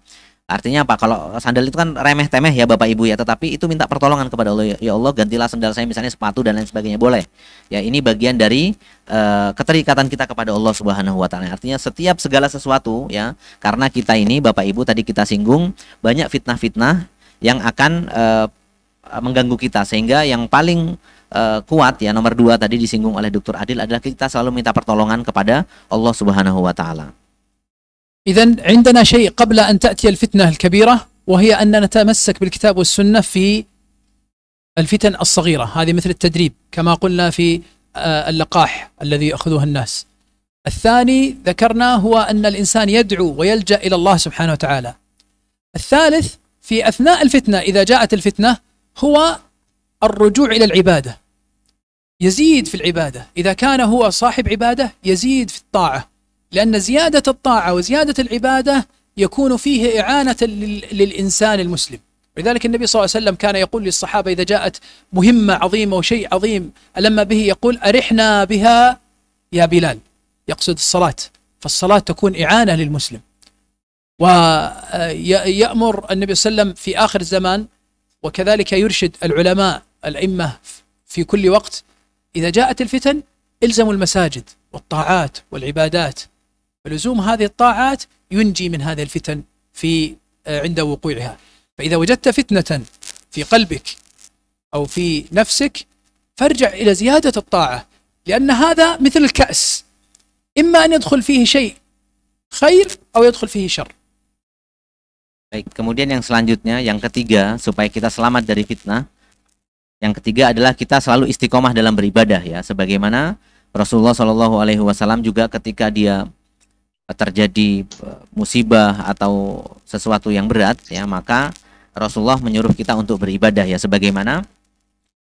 Artinya apa? Kalau sandal itu kan remeh temeh ya Bapak Ibu ya, tetapi itu minta pertolongan kepada Allah. Ya, ya Allah, gantilah sandal saya misalnya sepatu dan lain sebagainya boleh. Ya, ini bagian dari uh, keterikatan kita kepada Allah Subhanahu wa taala. Artinya setiap segala sesuatu ya, karena kita ini Bapak Ibu tadi kita singgung banyak fitnah-fitnah yang akan uh, mengganggu kita sehingga yang paling uh, kuat ya nomor dua tadi disinggung oleh Dokter Adil adalah kita selalu minta pertolongan kepada Allah Subhanahu wa taala. إذا عندنا شيء قبل أن تأتي الفتنة الكبيرة وهي أن نتمسك بالكتاب والسنة في الفتن الصغيرة هذه مثل التدريب كما قلنا في آه، اللقاح الذي يأخذه الناس الثاني ذكرنا هو أن الإنسان يدعو ويلجأ إلى الله سبحانه وتعالى الثالث في أثناء الفتنة إذا جاءت الفتنة هو الرجوع إلى العبادة يزيد في العبادة إذا كان هو صاحب عبادة يزيد في الطاعة لأن زيادة الطاعة وزيادة العبادة يكون فيه إعانة للإنسان المسلم لذلك النبي صلى الله عليه وسلم كان يقول للصحابة إذا جاءت مهمة عظيمة وشيء عظيم ألم به يقول أرحنا بها يا بلال يقصد الصلاة فالصلاة تكون إعانة للمسلم ويأمر النبي صلى الله عليه وسلم في آخر الزمان وكذلك يرشد العلماء الأئمة في كل وقت إذا جاءت الفتن الزموا المساجد والطاعات والعبادات فلزوم هذه الطاعات ينجي من هذه الفتن في عند وقوعها فإذا وجدت فتنة في قلبك أو في نفسك فارجع إلى زيادة الطاعة لأن هذا مثل الكأس إما أن يدخل فيه شيء خير أو يدخل فيه شر Baik, kemudian yang selanjutnya, yang ketiga, supaya kita selamat dari fitnah. Yang ketiga adalah kita selalu istiqomah dalam beribadah ya, sebagaimana Rasulullah Shallallahu Alaihi Wasallam juga ketika dia terjadi e, musibah atau sesuatu yang berat ya maka Rasulullah menyuruh kita untuk beribadah ya sebagaimana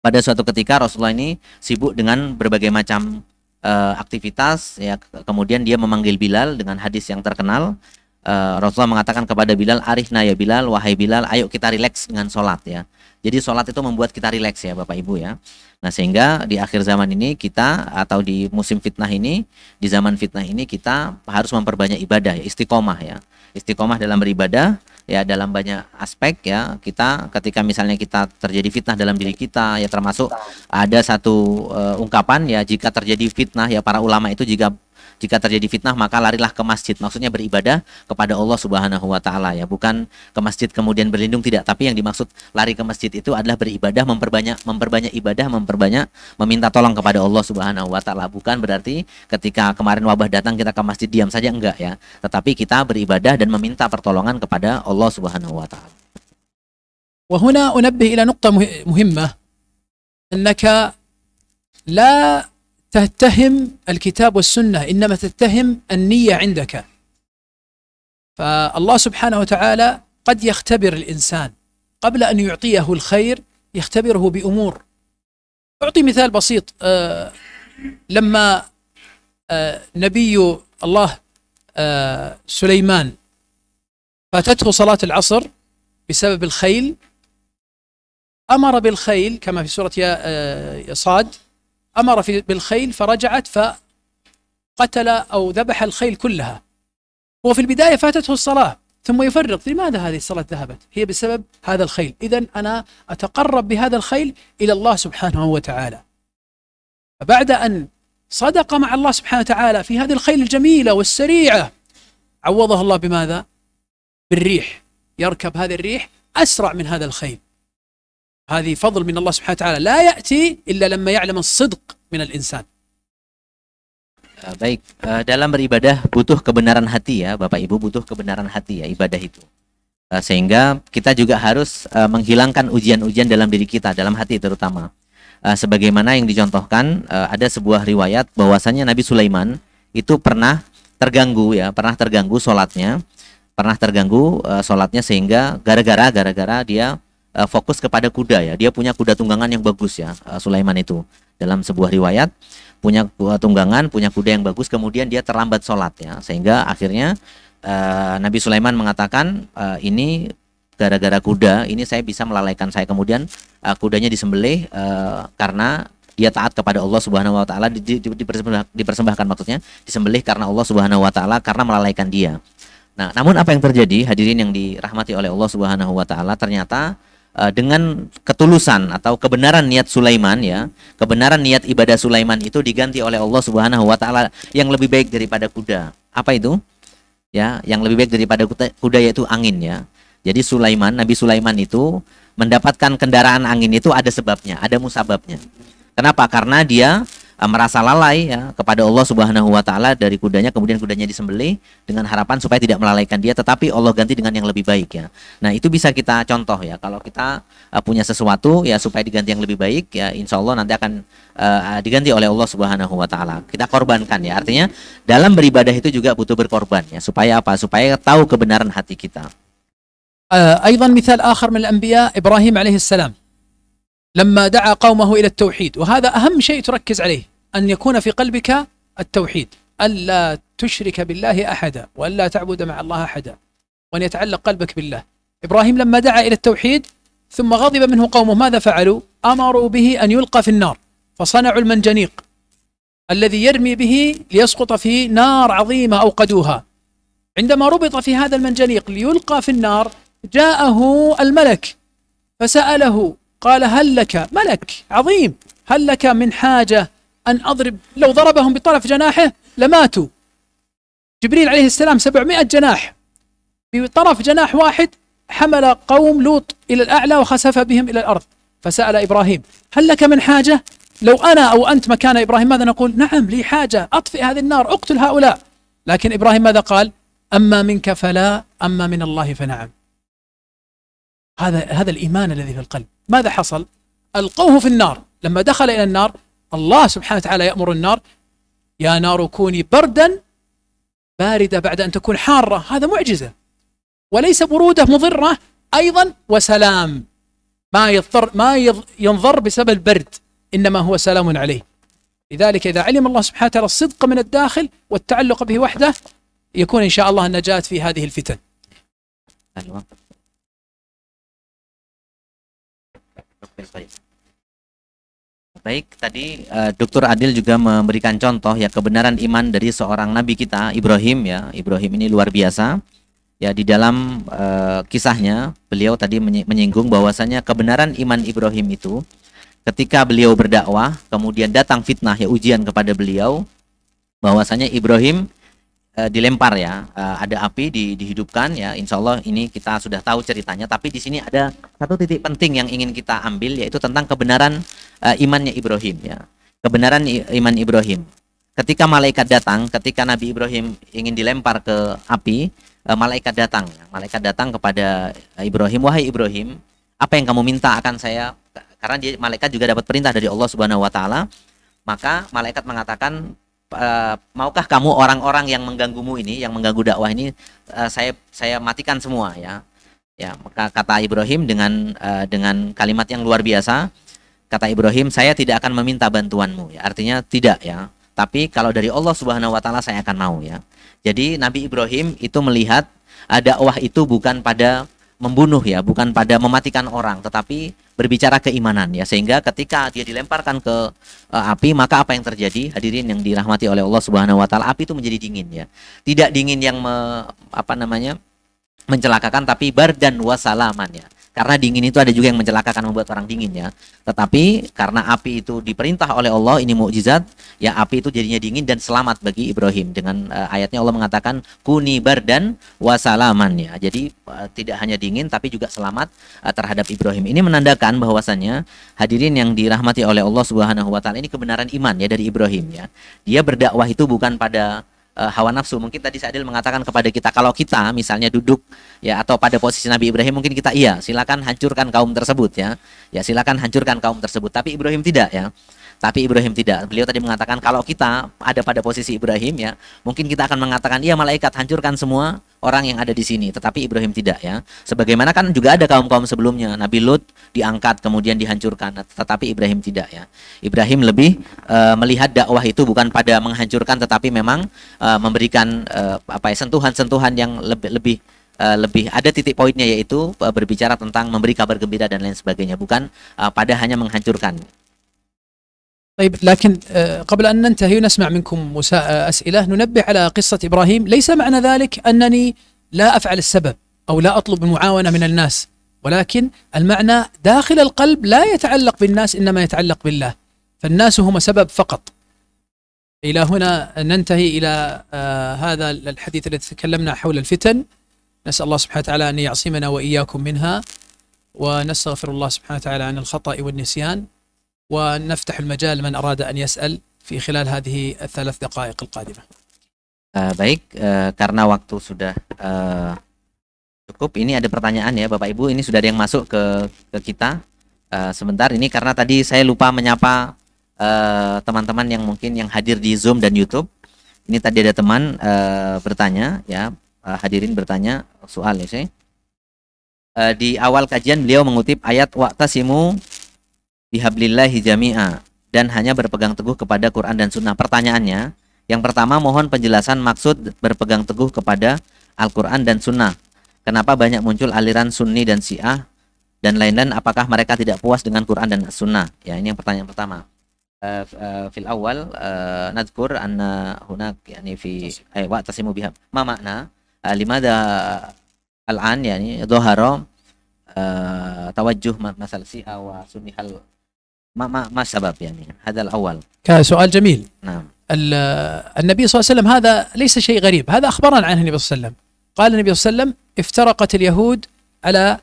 pada suatu ketika Rasulullah ini sibuk dengan berbagai macam uh, aktivitas ya kemudian dia memanggil Bilal dengan hadis yang terkenal uh, Rasulullah mengatakan kepada Bilal, "Arifna ya Bilal, wahai Bilal, ayo kita rileks dengan sholat ya." Jadi sholat itu membuat kita rileks ya Bapak Ibu ya. Nah sehingga di akhir zaman ini kita atau di musim fitnah ini, di zaman fitnah ini kita harus memperbanyak ibadah ya, istiqomah ya. Istiqomah dalam beribadah ya dalam banyak aspek ya kita ketika misalnya kita terjadi fitnah dalam diri kita ya termasuk ada satu uh, ungkapan ya jika terjadi fitnah ya para ulama itu jika jika terjadi fitnah maka larilah ke masjid. Maksudnya beribadah kepada Allah Subhanahu wa taala ya, bukan ke masjid kemudian berlindung tidak, tapi yang dimaksud lari ke masjid itu adalah beribadah memperbanyak memperbanyak ibadah, memperbanyak meminta tolong kepada Allah Subhanahu wa taala. Bukan berarti ketika kemarin wabah datang kita ke masjid diam saja enggak ya, tetapi kita beribadah dan meminta pertolongan kepada Allah Subhanahu wa taala. وهنا أنبه إلى نقطة مهمة أنك لا تتهم الكتاب والسنة إنما تتهم النية عندك فالله سبحانه وتعالى قد يختبر الإنسان قبل أن يعطيه الخير يختبره بأمور أعطي مثال بسيط آه، لما آه، نبي الله آه، سليمان فاتته صلاة العصر بسبب الخيل أمر بالخيل كما في سورة يا صاد امر في بالخيل فرجعت فقتل او ذبح الخيل كلها هو في البدايه فاتته الصلاه ثم يفرط لماذا هذه الصلاه ذهبت؟ هي بسبب هذا الخيل، اذا انا اتقرب بهذا الخيل الى الله سبحانه وتعالى. فبعد ان صدق مع الله سبحانه وتعالى في هذه الخيل الجميله والسريعه عوضه الله بماذا؟ بالريح يركب هذه الريح اسرع من هذا الخيل هذه فضل من الله سبحانه وتعالى لا يأتي إلا لما يعلم الصدق من الإنسان eh, Baik, eh, dalam beribadah butuh kebenaran hati ya, Bapak Ibu butuh kebenaran hati ya ibadah itu. Eh, sehingga kita juga harus menghilangkan ujian-ujian dalam diri kita, dalam hati terutama. Sebagaimana yang dicontohkan, ada sebuah riwayat bahwasanya Nabi Sulaiman itu pernah terganggu ya, pernah terganggu sholatnya, pernah terganggu sholatnya sehingga gara-gara gara-gara dia uh, fokus kepada kuda ya. Dia punya kuda tunggangan yang bagus ya, uh, Sulaiman itu. Dalam sebuah riwayat punya kuda tunggangan, punya kuda yang bagus, kemudian dia terlambat sholat ya, sehingga akhirnya uh, Nabi Sulaiman mengatakan uh, ini gara-gara kuda, ini saya bisa melalaikan saya kemudian uh, kudanya disembelih uh, karena dia taat kepada Allah Subhanahu wa taala di, di, dipersembah, dipersembahkan maksudnya disembelih karena Allah Subhanahu wa taala karena melalaikan dia. Nah, namun apa yang terjadi hadirin yang dirahmati oleh Allah Subhanahu wa taala ternyata Eh, dengan ketulusan atau kebenaran niat Sulaiman ya kebenaran niat ibadah Sulaiman itu diganti oleh Allah Subhanahu wa taala yang lebih baik daripada kuda apa itu ya yang lebih baik daripada kuda, kuda yaitu angin ya jadi Sulaiman Nabi Sulaiman itu mendapatkan kendaraan angin itu ada sebabnya ada musababnya kenapa karena dia Eh, merasa lalai ya kepada Allah Subhanahu wa taala dari kudanya kemudian kudanya disembelih dengan harapan supaya tidak melalaikan dia tetapi Allah ganti dengan yang lebih baik ya. Nah, itu bisa kita contoh ya kalau kita uh, punya sesuatu ya supaya diganti yang lebih baik ya insya Allah nanti akan uh, diganti oleh Allah Subhanahu wa taala. Kita korbankan ya. Artinya dalam beribadah itu juga butuh berkorban ya supaya apa? Supaya tahu kebenaran hati kita. أيضا مثال آخر من الأنبياء إبراهيم عليه السلام لما دعا قومه إلى التوحيد وهذا أهم شيء تركز عليه أن يكون في قلبك التوحيد ألا تشرك بالله أحدا وألا تعبد مع الله أحدا وأن يتعلق قلبك بالله إبراهيم لما دعا إلى التوحيد ثم غضب منه قومه ماذا فعلوا أمروا به أن يلقى في النار فصنعوا المنجنيق الذي يرمي به ليسقط في نار عظيمة أوقدوها عندما ربط في هذا المنجنيق ليلقى في النار جاءه الملك فسأله قال هل لك ملك عظيم هل لك من حاجة أن أضرب لو ضربهم بطرف جناحه لماتوا جبريل عليه السلام 700 جناح بطرف جناح واحد حمل قوم لوط إلى الأعلى وخسف بهم إلى الأرض فسأل إبراهيم هل لك من حاجة لو أنا أو أنت مكان إبراهيم ماذا نقول نعم لي حاجة أطفئ هذه النار أقتل هؤلاء لكن إبراهيم ماذا قال أما منك فلا أما من الله فنعم هذا هذا الإيمان الذي في القلب ماذا حصل ألقوه في النار لما دخل إلى النار الله سبحانه وتعالى يأمر النار يا نار كوني بردا باردة بعد أن تكون حارة هذا معجزة وليس برودة مضرة أيضا وسلام ما يضطر ما ينضر بسبب البرد إنما هو سلام عليه لذلك إذا علم الله سبحانه وتعالى الصدق من الداخل والتعلق به وحده يكون إن شاء الله النجاة في هذه الفتن. Baik, tadi uh, eh, Dr. Adil juga memberikan contoh ya kebenaran iman dari seorang nabi kita Ibrahim ya. Ibrahim ini luar biasa. Ya di dalam uh, kisahnya beliau tadi menyinggung bahwasanya kebenaran iman Ibrahim itu ketika beliau berdakwah kemudian datang fitnah ya ujian kepada beliau bahwasanya Ibrahim Eh, dilempar ya uh, ada api di, dihidupkan ya insya Allah ini kita sudah tahu ceritanya tapi di sini ada satu titik penting yang ingin kita ambil yaitu tentang kebenaran uh, imannya Ibrahim ya kebenaran iman Ibrahim ketika malaikat datang ketika Nabi Ibrahim ingin dilempar ke api uh, malaikat datang ya. malaikat datang kepada Ibrahim wahai Ibrahim apa yang kamu minta akan saya karena dia malaikat juga dapat perintah dari Allah Subhanahu wa taala maka malaikat mengatakan Eh, maukah kamu orang-orang yang mengganggumu ini, yang mengganggu dakwah ini uh, saya saya matikan semua ya. Ya, maka kata Ibrahim dengan uh, dengan kalimat yang luar biasa, kata Ibrahim, saya tidak akan meminta bantuanmu. Ya, artinya tidak ya. Tapi kalau dari Allah Subhanahu wa taala saya akan mau ya. Jadi Nabi Ibrahim itu melihat uh, dakwah itu bukan pada membunuh ya, bukan pada mematikan orang, tetapi berbicara keimanan ya. Sehingga ketika dia dilemparkan ke uh, api, maka apa yang terjadi? Hadirin yang dirahmati oleh Allah Subhanahu wa taala, api itu menjadi dingin ya. Tidak dingin yang me, apa namanya? mencelakakan tapi bar dan wasalaman ya karena dingin itu ada juga yang mencelakakan membuat orang dingin ya. Tetapi karena api itu diperintah oleh Allah ini mukjizat, ya api itu jadinya dingin dan selamat bagi Ibrahim dengan uh, ayatnya Allah mengatakan kuni dan wasalaman ya. Jadi uh, tidak hanya dingin tapi juga selamat uh, terhadap Ibrahim. Ini menandakan bahwasannya hadirin yang dirahmati oleh Allah Subhanahu wa taala ini kebenaran iman ya dari Ibrahim ya. Dia berdakwah itu bukan pada uh, hawa nafsu. Mungkin tadi Sadil mengatakan kepada kita kalau kita misalnya duduk ya atau pada posisi Nabi Ibrahim mungkin kita iya silakan hancurkan kaum tersebut ya. Ya silakan hancurkan kaum tersebut. Tapi Ibrahim tidak ya. Tapi Ibrahim tidak. Beliau tadi mengatakan kalau kita ada pada posisi Ibrahim ya, mungkin kita akan mengatakan iya malaikat hancurkan semua orang yang ada di sini, tetapi Ibrahim tidak ya. Sebagaimana kan juga ada kaum-kaum sebelumnya, Nabi Lut diangkat kemudian dihancurkan, tetapi Ibrahim tidak ya. Ibrahim lebih uh, melihat dakwah itu bukan pada menghancurkan tetapi memang uh, memberikan uh, apa ya sentuhan-sentuhan yang lebih lebih lebih ada titik poinnya yaitu berbicara tentang memberi kabar gembira dan lain sebagainya bukan pada hanya menghancurkan طيب لكن آه، قبل أن ننتهي ونسمع منكم آه، أسئلة ننبه على قصة إبراهيم ليس معنى ذلك أنني لا أفعل السبب أو لا أطلب المعاونة من الناس ولكن المعنى داخل القلب لا يتعلق بالناس إنما يتعلق بالله فالناس هم سبب فقط إلى هنا ننتهي إلى آه، هذا الحديث الذي تكلمنا حول الفتن نسأل الله سبحانه وتعالى أن يعصمنا وإياكم منها ونستغفر الله سبحانه وتعالى عن الخطأ والنسيان ونفتح المجال لمن أراد أن يسأل في خلال هذه الثلاث دقائق القادمة baik, karena waktu sudah cukup, ini ada pertanyaan ya, Bapak Ibu. Ini sudah ada yang masuk ke ke kita. sebentar, ini karena tadi saya lupa menyapa teman-teman yang mungkin yang hadir di Zoom dan YouTube. Ini tadi ada teman bertanya, ya hadirin bertanya soal ya. di awal kajian beliau mengutip ayat waktasimu bihablillahi jami'a dan hanya berpegang teguh kepada Quran dan Sunnah. Pertanyaannya, yang pertama mohon penjelasan maksud berpegang teguh kepada Al-Quran dan Sunnah. Kenapa banyak muncul aliran Sunni dan Syiah dan lain-lain? Apakah mereka tidak puas dengan Quran dan Sunnah? Ya, ini yang pertanyaan pertama. Eh, eh, fil awal eh, nadzkur anna hunak yani fi ay wa tasimu biha ma makna limada al-an yani dhahara tawajjuh masalah syiah wa sunni hal ما ما ما السبب يعني هذا الاول كسؤال جميل نعم آه، النبي صلى الله عليه وسلم هذا ليس شيء غريب هذا اخبرنا عنه النبي صلى الله عليه وسلم قال النبي صلى الله عليه وسلم افترقت اليهود على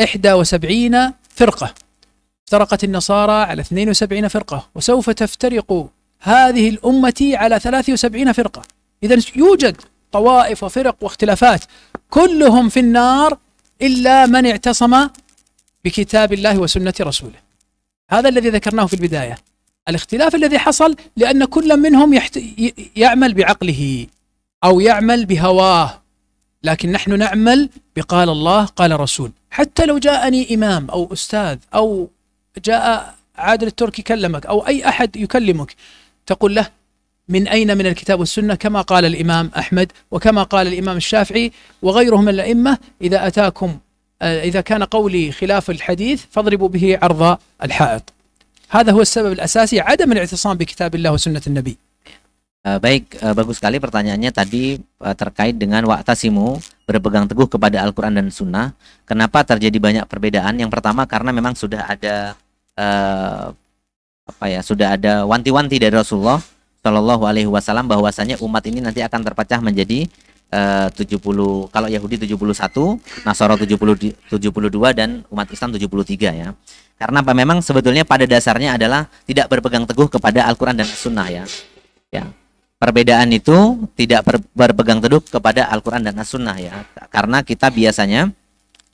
71 فرقه افترقت النصارى على 72 فرقه وسوف تفترق هذه الامه على 73 فرقه اذا يوجد طوائف وفرق واختلافات كلهم في النار الا من اعتصم بكتاب الله وسنه رسوله هذا الذي ذكرناه في البداية الاختلاف الذي حصل لأن كل منهم يحت... يعمل بعقله أو يعمل بهواه لكن نحن نعمل بقال الله قال رسول حتى لو جاءني إمام أو أستاذ أو جاء عادل التركي كلمك أو أي أحد يكلمك تقول له من أين من الكتاب والسنة كما قال الإمام أحمد وكما قال الإمام الشافعي وغيره من الأئمة إذا أتاكم إذا كان قولي خلاف الحديث فاضربوا به عرض الحائط هذا هو السبب الأساسي عدم الاعتصام بكتاب الله وسنة النبي Uh, baik, uh, bagus sekali pertanyaannya tadi uh, terkait dengan waktasimu berpegang teguh kepada Al-Quran dan Sunnah. Kenapa terjadi banyak perbedaan? Yang pertama karena memang sudah ada uh, apa ya, sudah ada wanti-wanti dari Rasulullah Shallallahu Alaihi Wasallam bahwasanya umat ini nanti akan terpecah menjadi Eh, uh, 70 kalau Yahudi 71, Nasoro 70 72 dan umat Islam 73 ya. Karena apa? Memang sebetulnya pada dasarnya adalah tidak berpegang teguh kepada Al-Qur'an dan As-Sunnah ya. Ya. Perbedaan itu tidak ber, berpegang teguh kepada Al-Qur'an dan As-Sunnah ya. Karena kita biasanya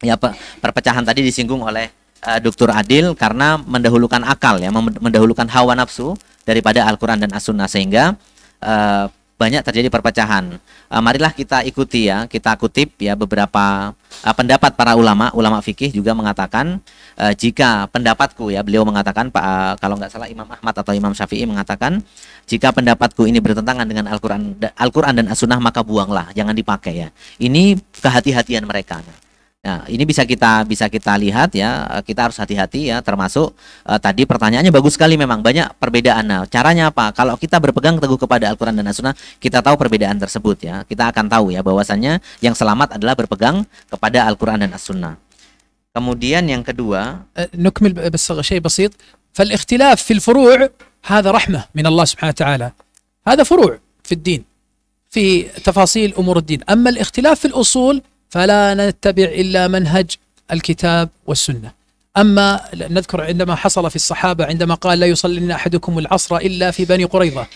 ya perpecahan tadi disinggung oleh uh, eh, Dr. Adil karena mendahulukan akal ya, mendahulukan hawa nafsu daripada Al-Qur'an dan As-Sunnah sehingga uh, banyak terjadi perpecahan. Uh, marilah kita ikuti ya, kita kutip ya beberapa uh, pendapat para ulama, ulama fikih juga mengatakan uh, jika pendapatku ya, beliau mengatakan Pak uh, kalau nggak salah Imam Ahmad atau Imam Syafi'i mengatakan jika pendapatku ini bertentangan dengan Al-Qur'an Al-Qur'an dan As-Sunnah maka buanglah, jangan dipakai ya. Ini kehati-hatian mereka. Ya, ini bisa kita bisa kita lihat ya. Eh, kita harus hati-hati ya termasuk uh, tadi pertanyaannya bagus sekali memang banyak perbedaan. Nah, caranya apa? Kalau kita berpegang teguh kepada Al-Qur'an dan As-Sunnah, kita tahu perbedaan tersebut ya. Kita akan tahu ya bahwasannya yang selamat adalah berpegang kepada Al-Qur'an dan As-Sunnah. Kemudian yang kedua, eh, nukmil بس شيء بسيط فالاختلاف في الفروع هذا رحمة من الله سبحانه وتعالى هذا فروع في الدين في تفاصيل أمور الدين أما الاختلاف في الأصول فلا نتبع إلا منهج الكتاب والسنة أما نذكر عندما حصل في الصحابة عندما قال لا يصلين أحدكم العصر إلا في بني قريظة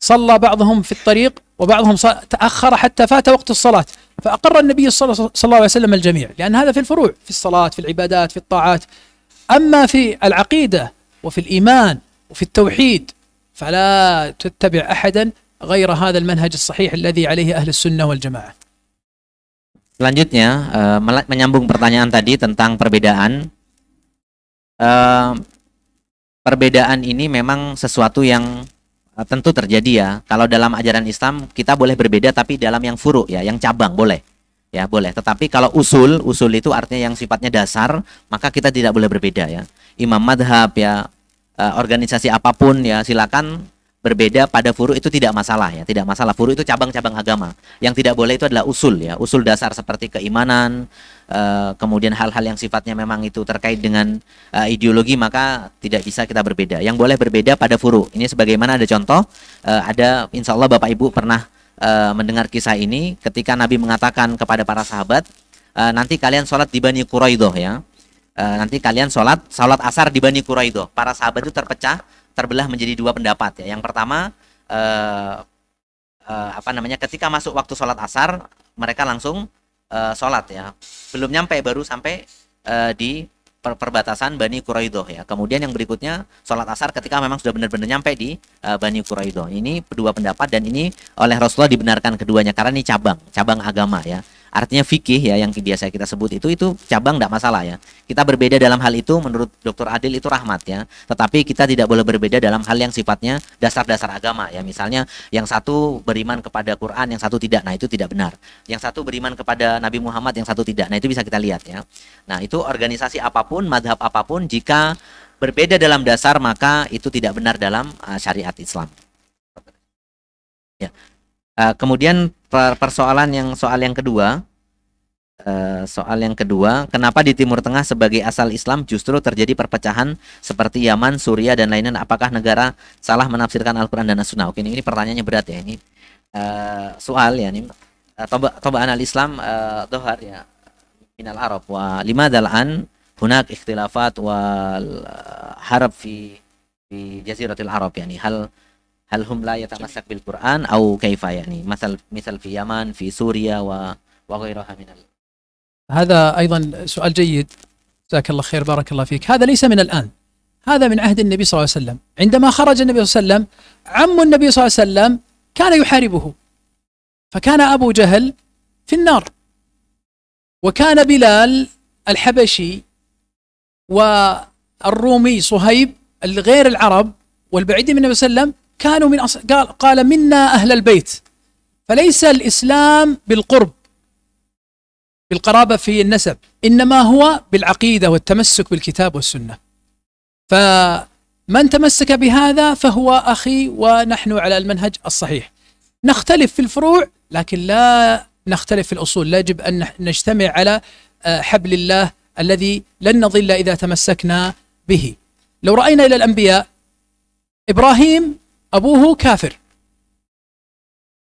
صلى بعضهم في الطريق وبعضهم تأخر حتى فات وقت الصلاة فأقر النبي صلى الله عليه وسلم الجميع لأن هذا في الفروع في الصلاة في العبادات في الطاعات أما في العقيدة وفي الإيمان وفي التوحيد فلا تتبع أحدا غير هذا المنهج الصحيح الذي عليه أهل السنة والجماعة Selanjutnya uh, menyambung pertanyaan tadi tentang perbedaan. Uh, perbedaan ini memang sesuatu yang eh, tentu terjadi ya. Kalau dalam ajaran Islam kita boleh berbeda tapi dalam yang furu ya, yang cabang boleh. Ya, boleh. Tetapi kalau usul, usul itu artinya yang sifatnya dasar, maka kita tidak boleh berbeda ya. Imam madhab ya, organisasi apapun ya silakan berbeda pada furu itu tidak masalah ya, tidak masalah. Furu itu cabang-cabang agama. Yang tidak boleh itu adalah usul ya, usul dasar seperti keimanan, uh, kemudian hal-hal yang sifatnya memang itu terkait dengan uh, ideologi maka tidak bisa kita berbeda. Yang boleh berbeda pada furu. Ini sebagaimana ada contoh, uh, ada insya Allah Bapak Ibu pernah uh, mendengar kisah ini ketika Nabi mengatakan kepada para sahabat, uh, nanti kalian sholat di Bani Quraidoh ya. Uh, nanti kalian sholat sholat asar di Bani Quraidoh Para sahabat itu terpecah terbelah menjadi dua pendapat ya. Yang pertama eh, eh, apa namanya ketika masuk waktu sholat asar mereka langsung eh, sholat ya. Belum nyampe baru sampai eh, di perbatasan Bani Quraidoh ya. Kemudian yang berikutnya sholat asar ketika memang sudah benar-benar nyampe di uh, Bani Quraidoh. Ini kedua pendapat dan ini oleh Rasulullah dibenarkan keduanya karena ini cabang cabang agama ya artinya fikih ya yang biasa kita sebut itu itu cabang tidak masalah ya. Kita berbeda dalam hal itu menurut Dokter Adil itu rahmat ya. Tetapi kita tidak boleh berbeda dalam hal yang sifatnya dasar-dasar agama ya. Misalnya yang satu beriman kepada Quran, yang satu tidak. Nah, itu tidak benar. Yang satu beriman kepada Nabi Muhammad, yang satu tidak. Nah, itu bisa kita lihat ya. Nah, itu organisasi apapun, madhab apapun jika berbeda dalam dasar maka itu tidak benar dalam ah, syariat Islam. Uh, kemudian persoalan yang soal yang kedua, uh, soal yang kedua, kenapa di Timur Tengah sebagai asal Islam justru terjadi perpecahan seperti Yaman, Suriah dan lain-lain. Apakah negara salah menafsirkan Al-Quran dan As-Sunnah? Oke, ini, ini pertanyaannya berat ya ini uh, soal ya ini. toba, toba anal Islam uh, dohar ya minal Arab wa lima dalan hunak ikhtilafat wal harab fi fi jaziratil Arab yani hal هل هم لا يتمسك بالقرآن أو كيف يعني مثل مثل في اليمن في سوريا وغيرها من ال... هذا أيضا سؤال جيد جزاك الله خير بارك الله فيك هذا ليس من الآن هذا من عهد النبي صلى الله عليه وسلم عندما خرج النبي صلى الله عليه وسلم عم النبي صلى الله عليه وسلم كان يحاربه فكان أبو جهل في النار وكان بلال الحبشي والرومي صهيب الغير العرب والبعيد من النبي صلى الله عليه وسلم كانوا من أص... قال, قال منا أهل البيت فليس الإسلام بالقرب بالقرابة في النسب إنما هو بالعقيدة والتمسك بالكتاب والسنة فمن تمسك بهذا فهو أخي ونحن على المنهج الصحيح نختلف في الفروع لكن لا نختلف في الأصول لا يجب أن نجتمع على آه، حبل الله الذي لن نضل إذا تمسكنا به لو رأينا إلى الأنبياء إبراهيم أبوه كافر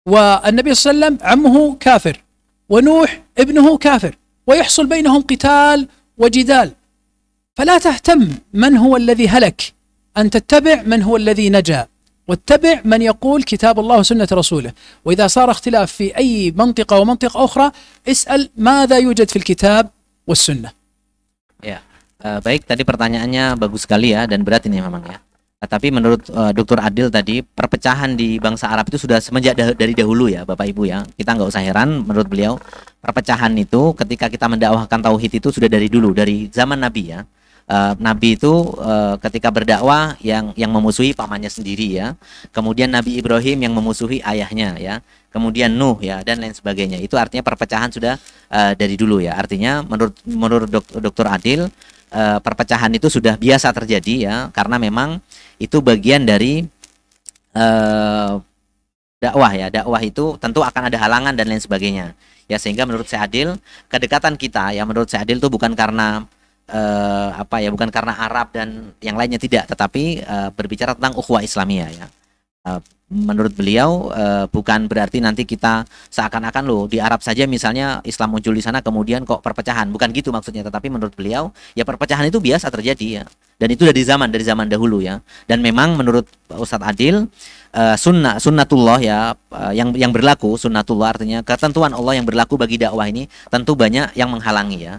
والنبي صلى الله عليه وسلم عمه كافر ونوح ابنه كافر ويحصل بينهم قتال وجدال فلا تهتم من هو الذي هلك أن تتبع من هو الذي نجا واتبع من يقول كتاب الله وسنة رسوله وإذا صار اختلاف في أي منطقة ومنطقة أخرى اسأل ماذا يوجد في الكتاب والسنة Ya, eh, baik tadi pertanyaannya bagus sekali ya dan berat ini memang ya. Ah, tapi menurut uh, eh, Dr. Adil tadi perpecahan di bangsa Arab itu sudah semenjak dah dari dahulu ya Bapak Ibu ya. Kita nggak usah heran menurut beliau perpecahan itu ketika kita mendakwahkan tauhid itu sudah dari dulu dari zaman Nabi ya. Uh, Nabi itu uh, ketika berdakwah yang yang memusuhi pamannya sendiri ya. Kemudian Nabi Ibrahim yang memusuhi ayahnya ya. Kemudian Nuh ya dan lain sebagainya. Itu artinya perpecahan sudah uh, dari dulu ya. Artinya menurut menurut dok, Dr. Adil Eh, perpecahan itu sudah biasa terjadi ya karena memang itu bagian dari uh, dakwah ya dakwah itu tentu akan ada halangan dan lain sebagainya ya sehingga menurut saya adil kedekatan kita ya menurut saya adil itu bukan karena eh, apa ya bukan karena Arab dan yang lainnya tidak tetapi eh, berbicara tentang ukhuwah Islamiyah ya Eh, menurut beliau eh, bukan berarti nanti kita seakan-akan loh di Arab saja misalnya Islam muncul di sana kemudian kok perpecahan bukan gitu maksudnya tetapi menurut beliau ya perpecahan itu biasa terjadi ya dan itu dari zaman dari zaman dahulu ya dan memang menurut Ustadz Adil uh, eh, sunnah sunnatullah ya yang yang berlaku sunnatullah artinya ketentuan Allah yang berlaku bagi dakwah ini tentu banyak yang menghalangi ya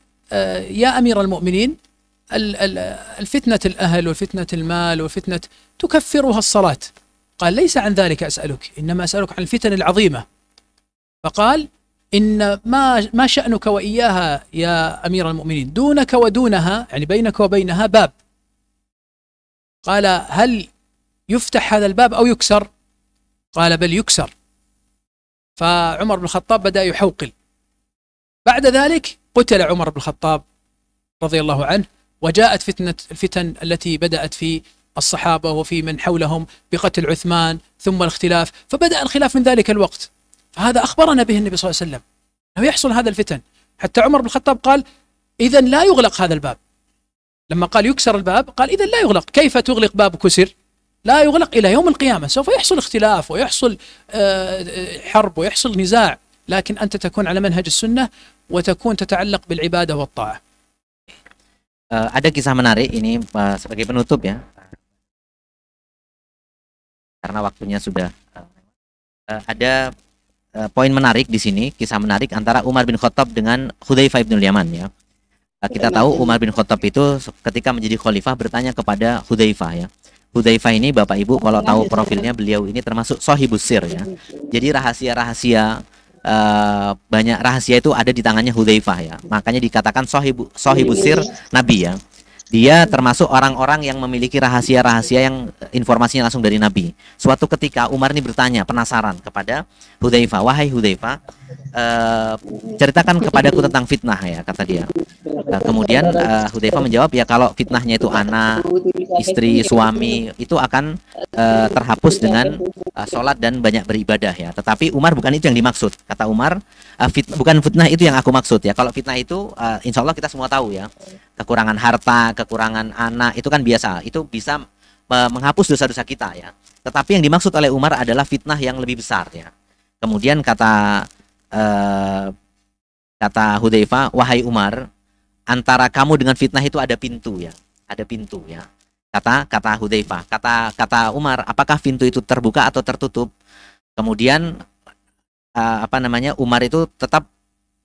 آه، يا أمير المؤمنين الفتنة الأهل وفتنة المال وفتنة تكفرها الصلاة قال ليس عن ذلك أسألك إنما أسألك عن الفتن العظيمة فقال إن ما ما شأنك وإياها يا أمير المؤمنين دونك ودونها يعني بينك وبينها باب قال هل يفتح هذا الباب أو يكسر قال بل يكسر فعمر بن الخطاب بدأ يحوقل بعد ذلك قتل عمر بن الخطاب رضي الله عنه وجاءت فتنة الفتن التي بدأت في الصحابة وفي من حولهم بقتل عثمان ثم الاختلاف فبدأ الخلاف من ذلك الوقت فهذا أخبرنا به النبي صلى الله عليه وسلم أنه يحصل هذا الفتن حتى عمر بن الخطاب قال إذا لا يغلق هذا الباب لما قال يكسر الباب قال إذا لا يغلق كيف تغلق باب كسر لا يغلق إلى يوم القيامة سوف يحصل اختلاف ويحصل آه، آه، حرب ويحصل نزاع لكن أنت تكون على منهج السنة وتكون تتعلق بالعبادة والطاعة Uh, ada kisah menarik ini uh, sebagai penutup ya karena waktunya sudah uh, ada uh, poin menarik di sini kisah menarik antara Umar bin Khattab dengan Hudzaifah bin Yaman ya uh, kita tahu Umar bin Khattab itu ketika menjadi khalifah bertanya kepada Hudayfa ya Hudayfa ini Bapak Ibu kalau tahu profilnya beliau ini termasuk sohibusir ya jadi rahasia-rahasia uh, banyak rahasia itu ada di tangannya Hudzaifah ya. Makanya dikatakan sohibu sohibu sir nabi ya. Dia termasuk orang-orang yang memiliki rahasia-rahasia yang informasinya langsung dari nabi. Suatu ketika Umar ini bertanya penasaran kepada Hudzaifah, "Wahai Hudzaifah, uh, ceritakan kepadaku tentang fitnah ya kata dia. Uh, kemudian uh, menjawab ya kalau fitnahnya itu anak, istri, suami itu akan uh, terhapus dengan uh, sholat dan banyak beribadah ya. Tetapi Umar bukan itu yang dimaksud. Kata Umar uh, fit, bukan fitnah itu yang aku maksud ya. Kalau fitnah itu uh, insya Allah kita semua tahu ya kekurangan harta, kekurangan anak itu kan biasa. Itu bisa menghapus dosa-dosa kita ya. Tetapi yang dimaksud oleh Umar adalah fitnah yang lebih besar ya. Kemudian kata Eh, kata Hudayfa, wahai Umar, antara kamu dengan fitnah itu ada pintu ya, ada pintu ya. Kata kata Hudayfa, kata kata Umar, apakah pintu itu terbuka atau tertutup? Kemudian uh, apa namanya Umar itu tetap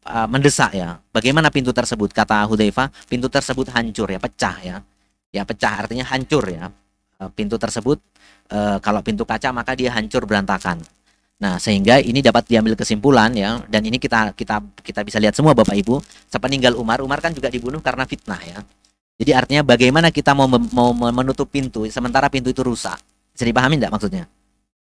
uh, mendesak ya. Bagaimana pintu tersebut? Kata Hudayfa, pintu tersebut hancur ya, pecah ya. Ya pecah artinya hancur ya. Pintu tersebut kalau pintu kaca maka dia hancur berantakan. Nah, sehingga ini dapat diambil kesimpulan ya dan ini kita kita kita bisa lihat semua Bapak Ibu, sepeninggal Umar, Umar kan juga dibunuh karena fitnah ya. Jadi artinya bagaimana kita mau mau menutup pintu sementara pintu itu rusak. Bisa dipahami enggak maksudnya?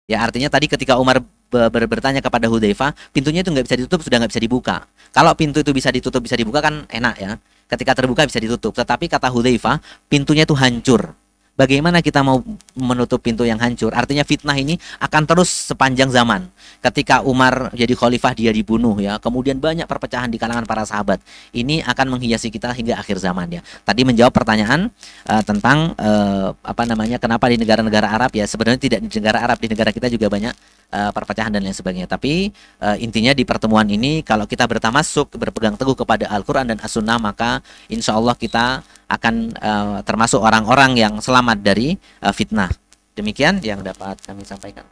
Ya artinya tadi ketika Umar ber bertanya kepada Hudzaifah, pintunya itu nggak bisa ditutup, sudah nggak bisa dibuka. Kalau pintu itu bisa ditutup, bisa dibuka kan enak ya. Ketika terbuka bisa ditutup. Tetapi kata Hudzaifah, pintunya itu hancur bagaimana kita mau menutup pintu yang hancur. Artinya fitnah ini akan terus sepanjang zaman. Ketika Umar jadi khalifah dia dibunuh ya. Kemudian banyak perpecahan di kalangan para sahabat. Ini akan menghiasi kita hingga akhir zaman ya. Tadi menjawab pertanyaan uh, tentang uh, apa namanya kenapa di negara-negara Arab ya. Sebenarnya tidak di negara Arab, di negara kita juga banyak Eh, perpecahan dan lain sebagainya. Tapi uh, intinya di pertemuan ini kalau kita bertamasuk berpegang teguh kepada Al-Qur'an dan As-Sunnah maka insya Allah kita akan uh, termasuk orang-orang yang selamat dari uh, fitnah. Demikian yang dapat kami sampaikan.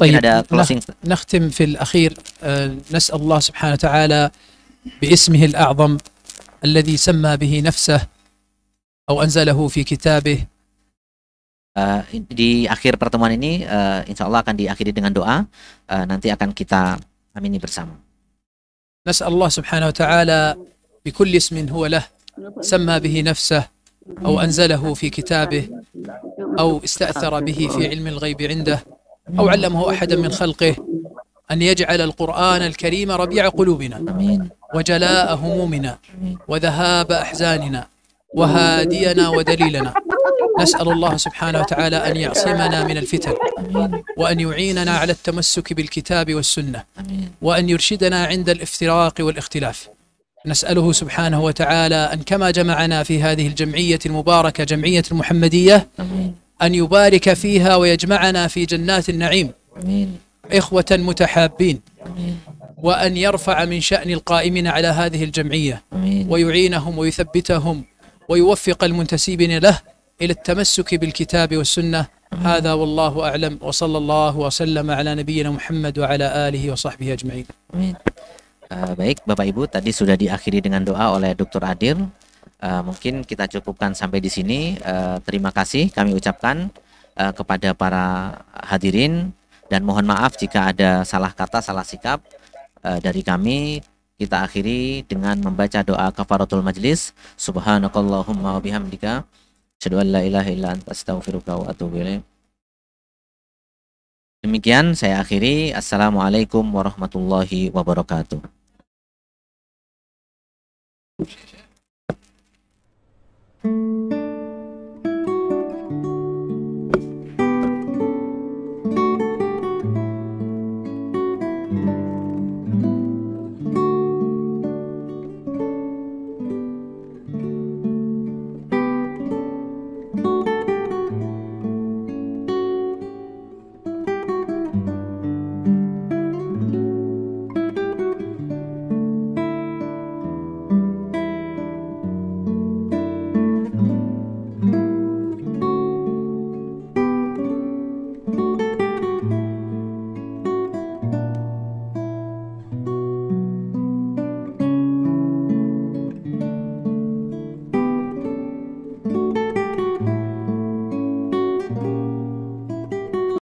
طيب نختم في الأخير نسأل الله سبحانه وتعالى باسمه الأعظم الذي سمى به نفسه أو أنزله في كتابه Uh, di akhir pertemuan ini, uh, insya Allah akan diakhiri dengan doa. Uh, nanti akan kita amini bersama. نسأل الله سبحانه وتعالى بكل اسم هو له سمى به نفسه أو أنزله في كتابه أو استأثر به في علم الغيب عنده أو علمه أحدا من خلقه أن يجعل القرآن الكريم ربيع قلوبنا وجلاء همومنا وذهاب أحزاننا وهادينا ودليلنا نسأل الله سبحانه وتعالى أن يعصمنا من الفتن وأن يعيننا على التمسك بالكتاب والسنة وأن يرشدنا عند الافتراق والاختلاف نسأله سبحانه وتعالى أن كما جمعنا في هذه الجمعية المباركة جمعية المحمدية أن يبارك فيها ويجمعنا في جنات النعيم إخوة متحابين وأن يرفع من شأن القائمين على هذه الجمعية ويعينهم ويثبتهم ويوفق المنتسبين له إلى التمسك بالكتاب والسنة هذا والله أعلم وصلى الله وسلم على نبينا محمد وعلى آله وصحبه أجمعين Amin. Uh, baik Bapak Ibu tadi sudah diakhiri dengan doa oleh Dr. Adil uh, mungkin kita cukupkan sampai di sini uh, terima kasih kami ucapkan uh, kepada para hadirin dan mohon maaf jika ada salah kata salah sikap uh, dari kami kita akhiri dengan membaca doa kafaratul majlis. Subhanakallahumma wa bihamdika. asyhadu an la ilaha illa anta astaghfiruka wa atubu ilaik Demikian saya akhiri. Assalamualaikum warahmatullahi wabarakatuh.